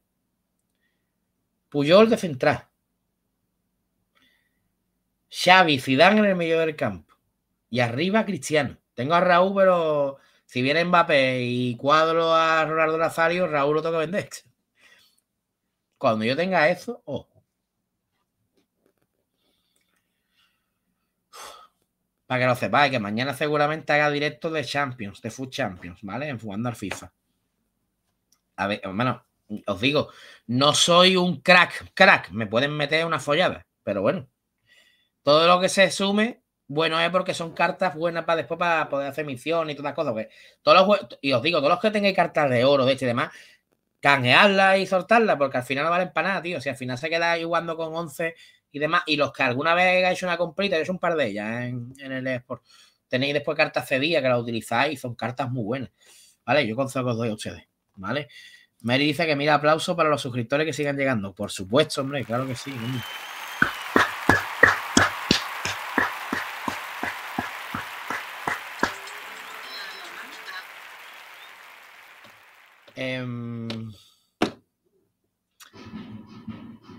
Puyol de central, Xavi, Zidane en el medio del campo y arriba Cristiano. Tengo a Raúl, pero si viene Mbappé y cuadro a Ronaldo Nazario, Raúl lo tengo vender. Cuando yo tenga eso, oh, para que lo sepáis, que mañana seguramente haga directo de Champions, de Food Champions, ¿vale? En jugando al FIFA. A ver, hermano, os digo, no soy un crack, crack, me pueden meter una follada, pero bueno, todo lo que se sume, bueno es porque son cartas buenas para después para poder hacer misión y todas las cosas. Pues. Todos los, y os digo, todos los que tengáis cartas de oro, de este y demás, canjearlas y soltarla porque al final no valen para nada, tío. Si al final se queda jugando con 11 y demás. Y los que alguna vez hayáis hecho una completa yo he un par de ellas ¿eh? en, el Sport. Tenéis después cartas cedidas que las utilizáis y son cartas muy buenas. ¿Vale? Yo conozco os doy a ustedes. ¿Vale? Mary dice que mira aplauso para los suscriptores que sigan llegando. Por supuesto, hombre, claro que sí. Em,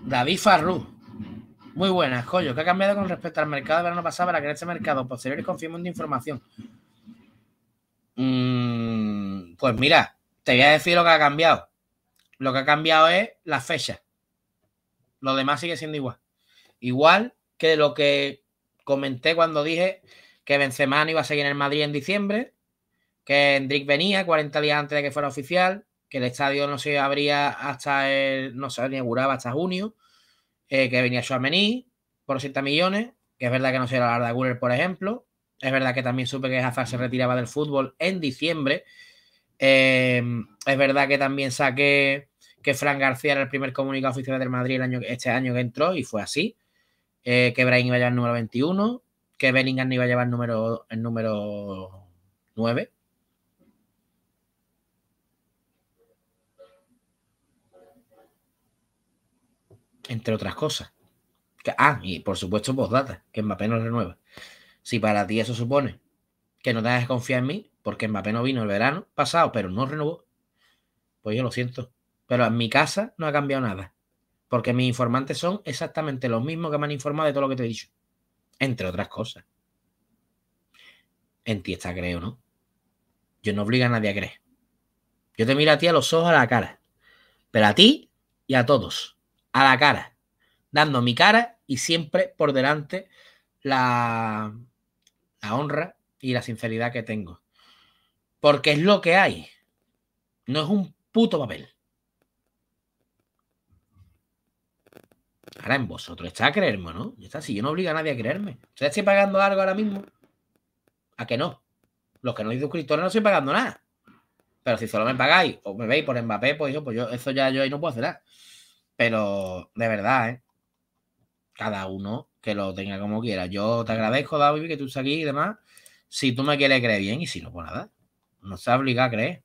David Farru. Muy buenas, Joyo. ¿Qué ha cambiado con respecto al mercado del verano pasado para crear este mercado? Posterior en de información. Mm, pues mira, te voy a decir lo que ha cambiado. Lo que ha cambiado es la fecha. Lo demás sigue siendo igual. Igual que lo que comenté cuando dije que Benzema no iba a seguir en el Madrid en diciembre, que Hendrik venía 40 días antes de que fuera oficial, que el estadio no se abría hasta el, no se inauguraba hasta junio, eh, que venía Mení por 80 millones, que es verdad que no será la Guller, por ejemplo. Es verdad que también supe que Hazard se retiraba del fútbol en diciembre. Em, es verdad que también saqué que Fran García era el primer comunicado oficial del Madrid el año, este año que entró y fue así. Eh, que Brahim iba a llevar el número 21, que Bellingham iba a llevar el número, el número 9. entre otras cosas. ah, y por supuesto postdata, que Mbappé no renueva. Si para ti eso supone que no te dejes confiar en mí, porque Mbappé no vino el verano pasado, pero no renovó, pues yo lo siento. Pero en mi casa no ha cambiado nada, porque mis informantes son exactamente los mismos que me han informado de todo lo que te he dicho, entre otras cosas. En ti está, creo, ¿no? Yo no obligo a nadie a creer. Yo te miro a ti a los ojos, a la cara, pero a ti y a todos a la cara, dando mi cara y siempre por delante la, la honra y la sinceridad que tengo. Porque es lo que hay. No es un puto papel. Ahora en vosotros está a creerme, ¿no? Está, si yo no obligo a nadie a creerme. ¿Ustedes están pagando algo ahora mismo. ¿A que no? Los que no hay suscriptores no estoy pagando nada. Pero si solo me pagáis o me veis por Mbappé, pues yo, pues yo, eso ya yo ahí no puedo hacer nada. Pero de verdad, ¿eh? cada uno que lo tenga como quiera. Yo te agradezco, David, que tú estés aquí y demás. Si tú me quieres creer bien y si no, pues nada. No se obliga a creer.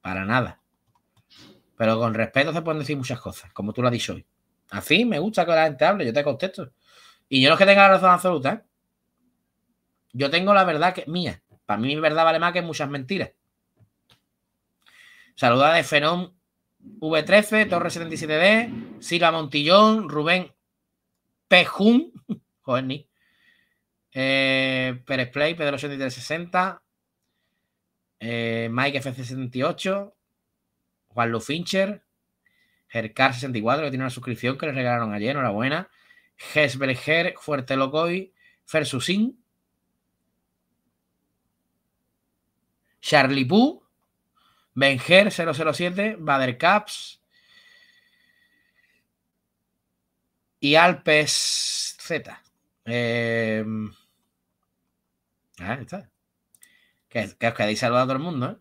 Para nada. Pero con respeto se pueden decir muchas cosas, como tú lo has dicho hoy. Así me gusta que la gente hable, yo te contesto. Y yo no es que tenga la razón absoluta. ¿eh? Yo tengo la verdad que mía. Para mí mi verdad vale más que muchas mentiras. Saluda de Fenón V13, Torre 77D, Sila Montillón, Rubén Pejún, joven eh, Pérez Play, Pedro 8360, eh, Mike FC78, Juan Lu Fincher, Gercar 64, que tiene una suscripción que le regalaron ayer, enhorabuena. Ges Belger, Fuerte Locoy, Fersusin, Charlie Poo, Benger 007, Bader Caps y Alpes Z. Eh, ahí está. Que, os quedéis saludado a todo el mundo, ¿eh?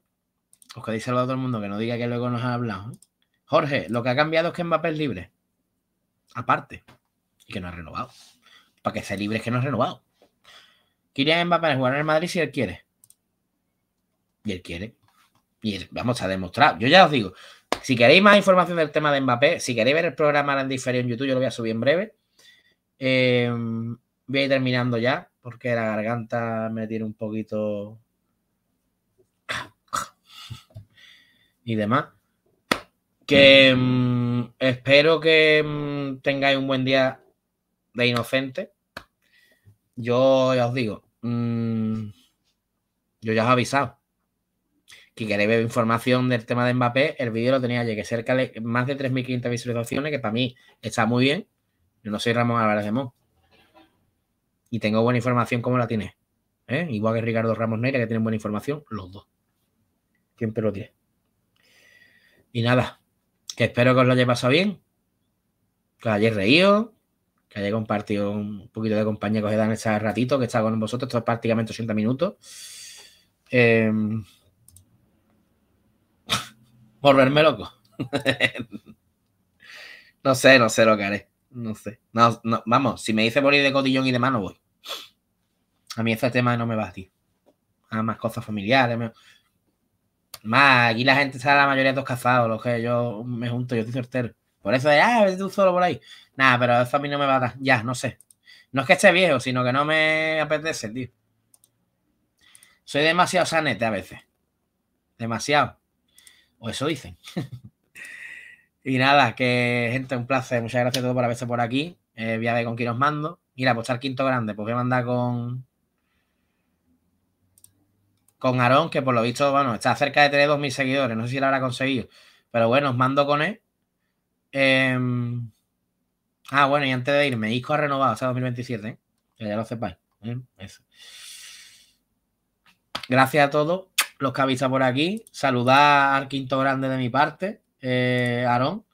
Os quedéis salvados a todo el mundo, que no diga que luego nos ha hablado. ¿eh? Jorge, lo que ha cambiado es que Mbappé es libre. Aparte. Y que no ha renovado. Para que sea libre es que no ha renovado. Quería Mbappé jugar en el Madrid si él quiere. Y él quiere y vamos a demostrar. Yo ya os digo, si queréis más información del tema de Mbappé, si queréis ver el programa diferido en YouTube, yo lo voy a subir en breve. Em, voy a ir terminando ya, porque la garganta me tiene un poquito. y demás. Que em, espero que em, tengáis un buen día de inocente. Yo ya os digo, mm, yo ya os he avisado que queréis ver información del tema de Mbappé, el vídeo lo tenía ayer, que cerca de más de 3.500 visualizaciones, que para mí está muy bien. Yo no soy Ramón Álvarez de Mon. Y tengo buena información como la tiene. ¿eh? Igual que Ricardo Ramos Neira, que tienen buena información, los dos. Siempre lo tiene. Y nada, que espero que os lo haya pasado bien. Que ayer hayáis reído, que haya compartido un poquito de compañía que os he en ese ratito, que está con vosotros, esto es prácticamente 80 minutos. Eh, volverme loco. no sé, no sé lo que haré. No sé. vamos, si me dice por ir de cotillón y de mano, voy. A mí este tema no me va a ti. A más cosas familiares. Más, aquí la gente está la mayoría de dos casados, Lo que yo me junto, yo estoy soltero. Por eso de, ah, tú solo por ahí. Nada, pero eso a mí no me va a dar. Ya, no sé. No es que esté viejo, sino que no me apetece, tío. Soy demasiado sanete a veces. Demasiado. O eso dicen. y nada, que gente, un placer. Muchas gracias a todos por haberse por aquí. Eh, voy a ver con quién os mando. Mira, pues estar quinto grande, pues voy a con. Con Aarón, que por lo visto, bueno, está cerca de tener 2.000 seguidores. No sé si lo habrá conseguido. Pero bueno, os mando con él. Em, ah, bueno, y antes de irme, Isco ha renovado hasta 2027, ¿eh? Que ya lo sepáis. ¿eh? Eso. Gracias a todos los que habéis por aquí, saludar al quinto grande de mi parte, eh, Aarón.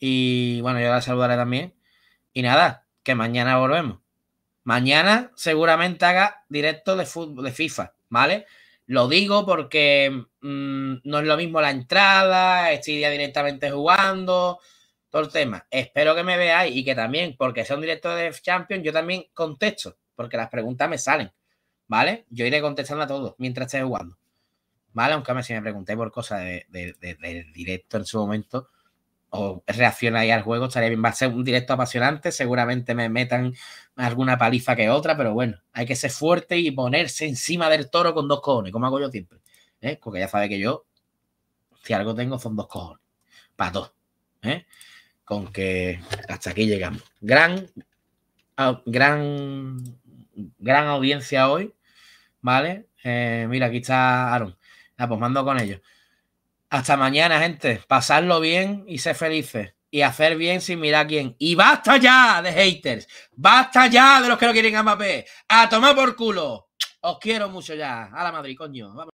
Y bueno, yo la saludaré también. Y nada, que mañana volvemos. Mañana seguramente haga directo de fútbol, de FIFA, ¿vale? Lo digo porque mm, no es lo mismo la entrada, estoy ya directamente jugando, todo el tema. Espero que me veáis y que también, porque sea un directo de Champions, yo también contesto, porque las preguntas me salen, ¿vale? Yo iré contestando a todos mientras esté jugando vale aunque a mí si me pregunté por cosas de, de, del directo en su momento, o reaccionáis al juego, estaría bien. Va a ser un directo apasionante, seguramente me metan alguna paliza que otra, pero bueno, hay que ser fuerte y ponerse encima del toro con dos cojones, como hago yo siempre. ¿eh? Porque ya sabe que yo, si algo tengo, son dos cojones, para dos. ¿eh? Con que hasta aquí llegamos. Gran, gran, gran audiencia hoy, ¿vale? Eh, mira, aquí está Aaron. Ah, pues mando con ellos. Hasta mañana, gente. Pasarlo bien y ser felices. Y hacer bien sin mirar a quién. Y basta ya de haters. Basta ya de los que no quieren a Mbappé. A tomar por culo. Os quiero mucho ya. A la Madrid, coño.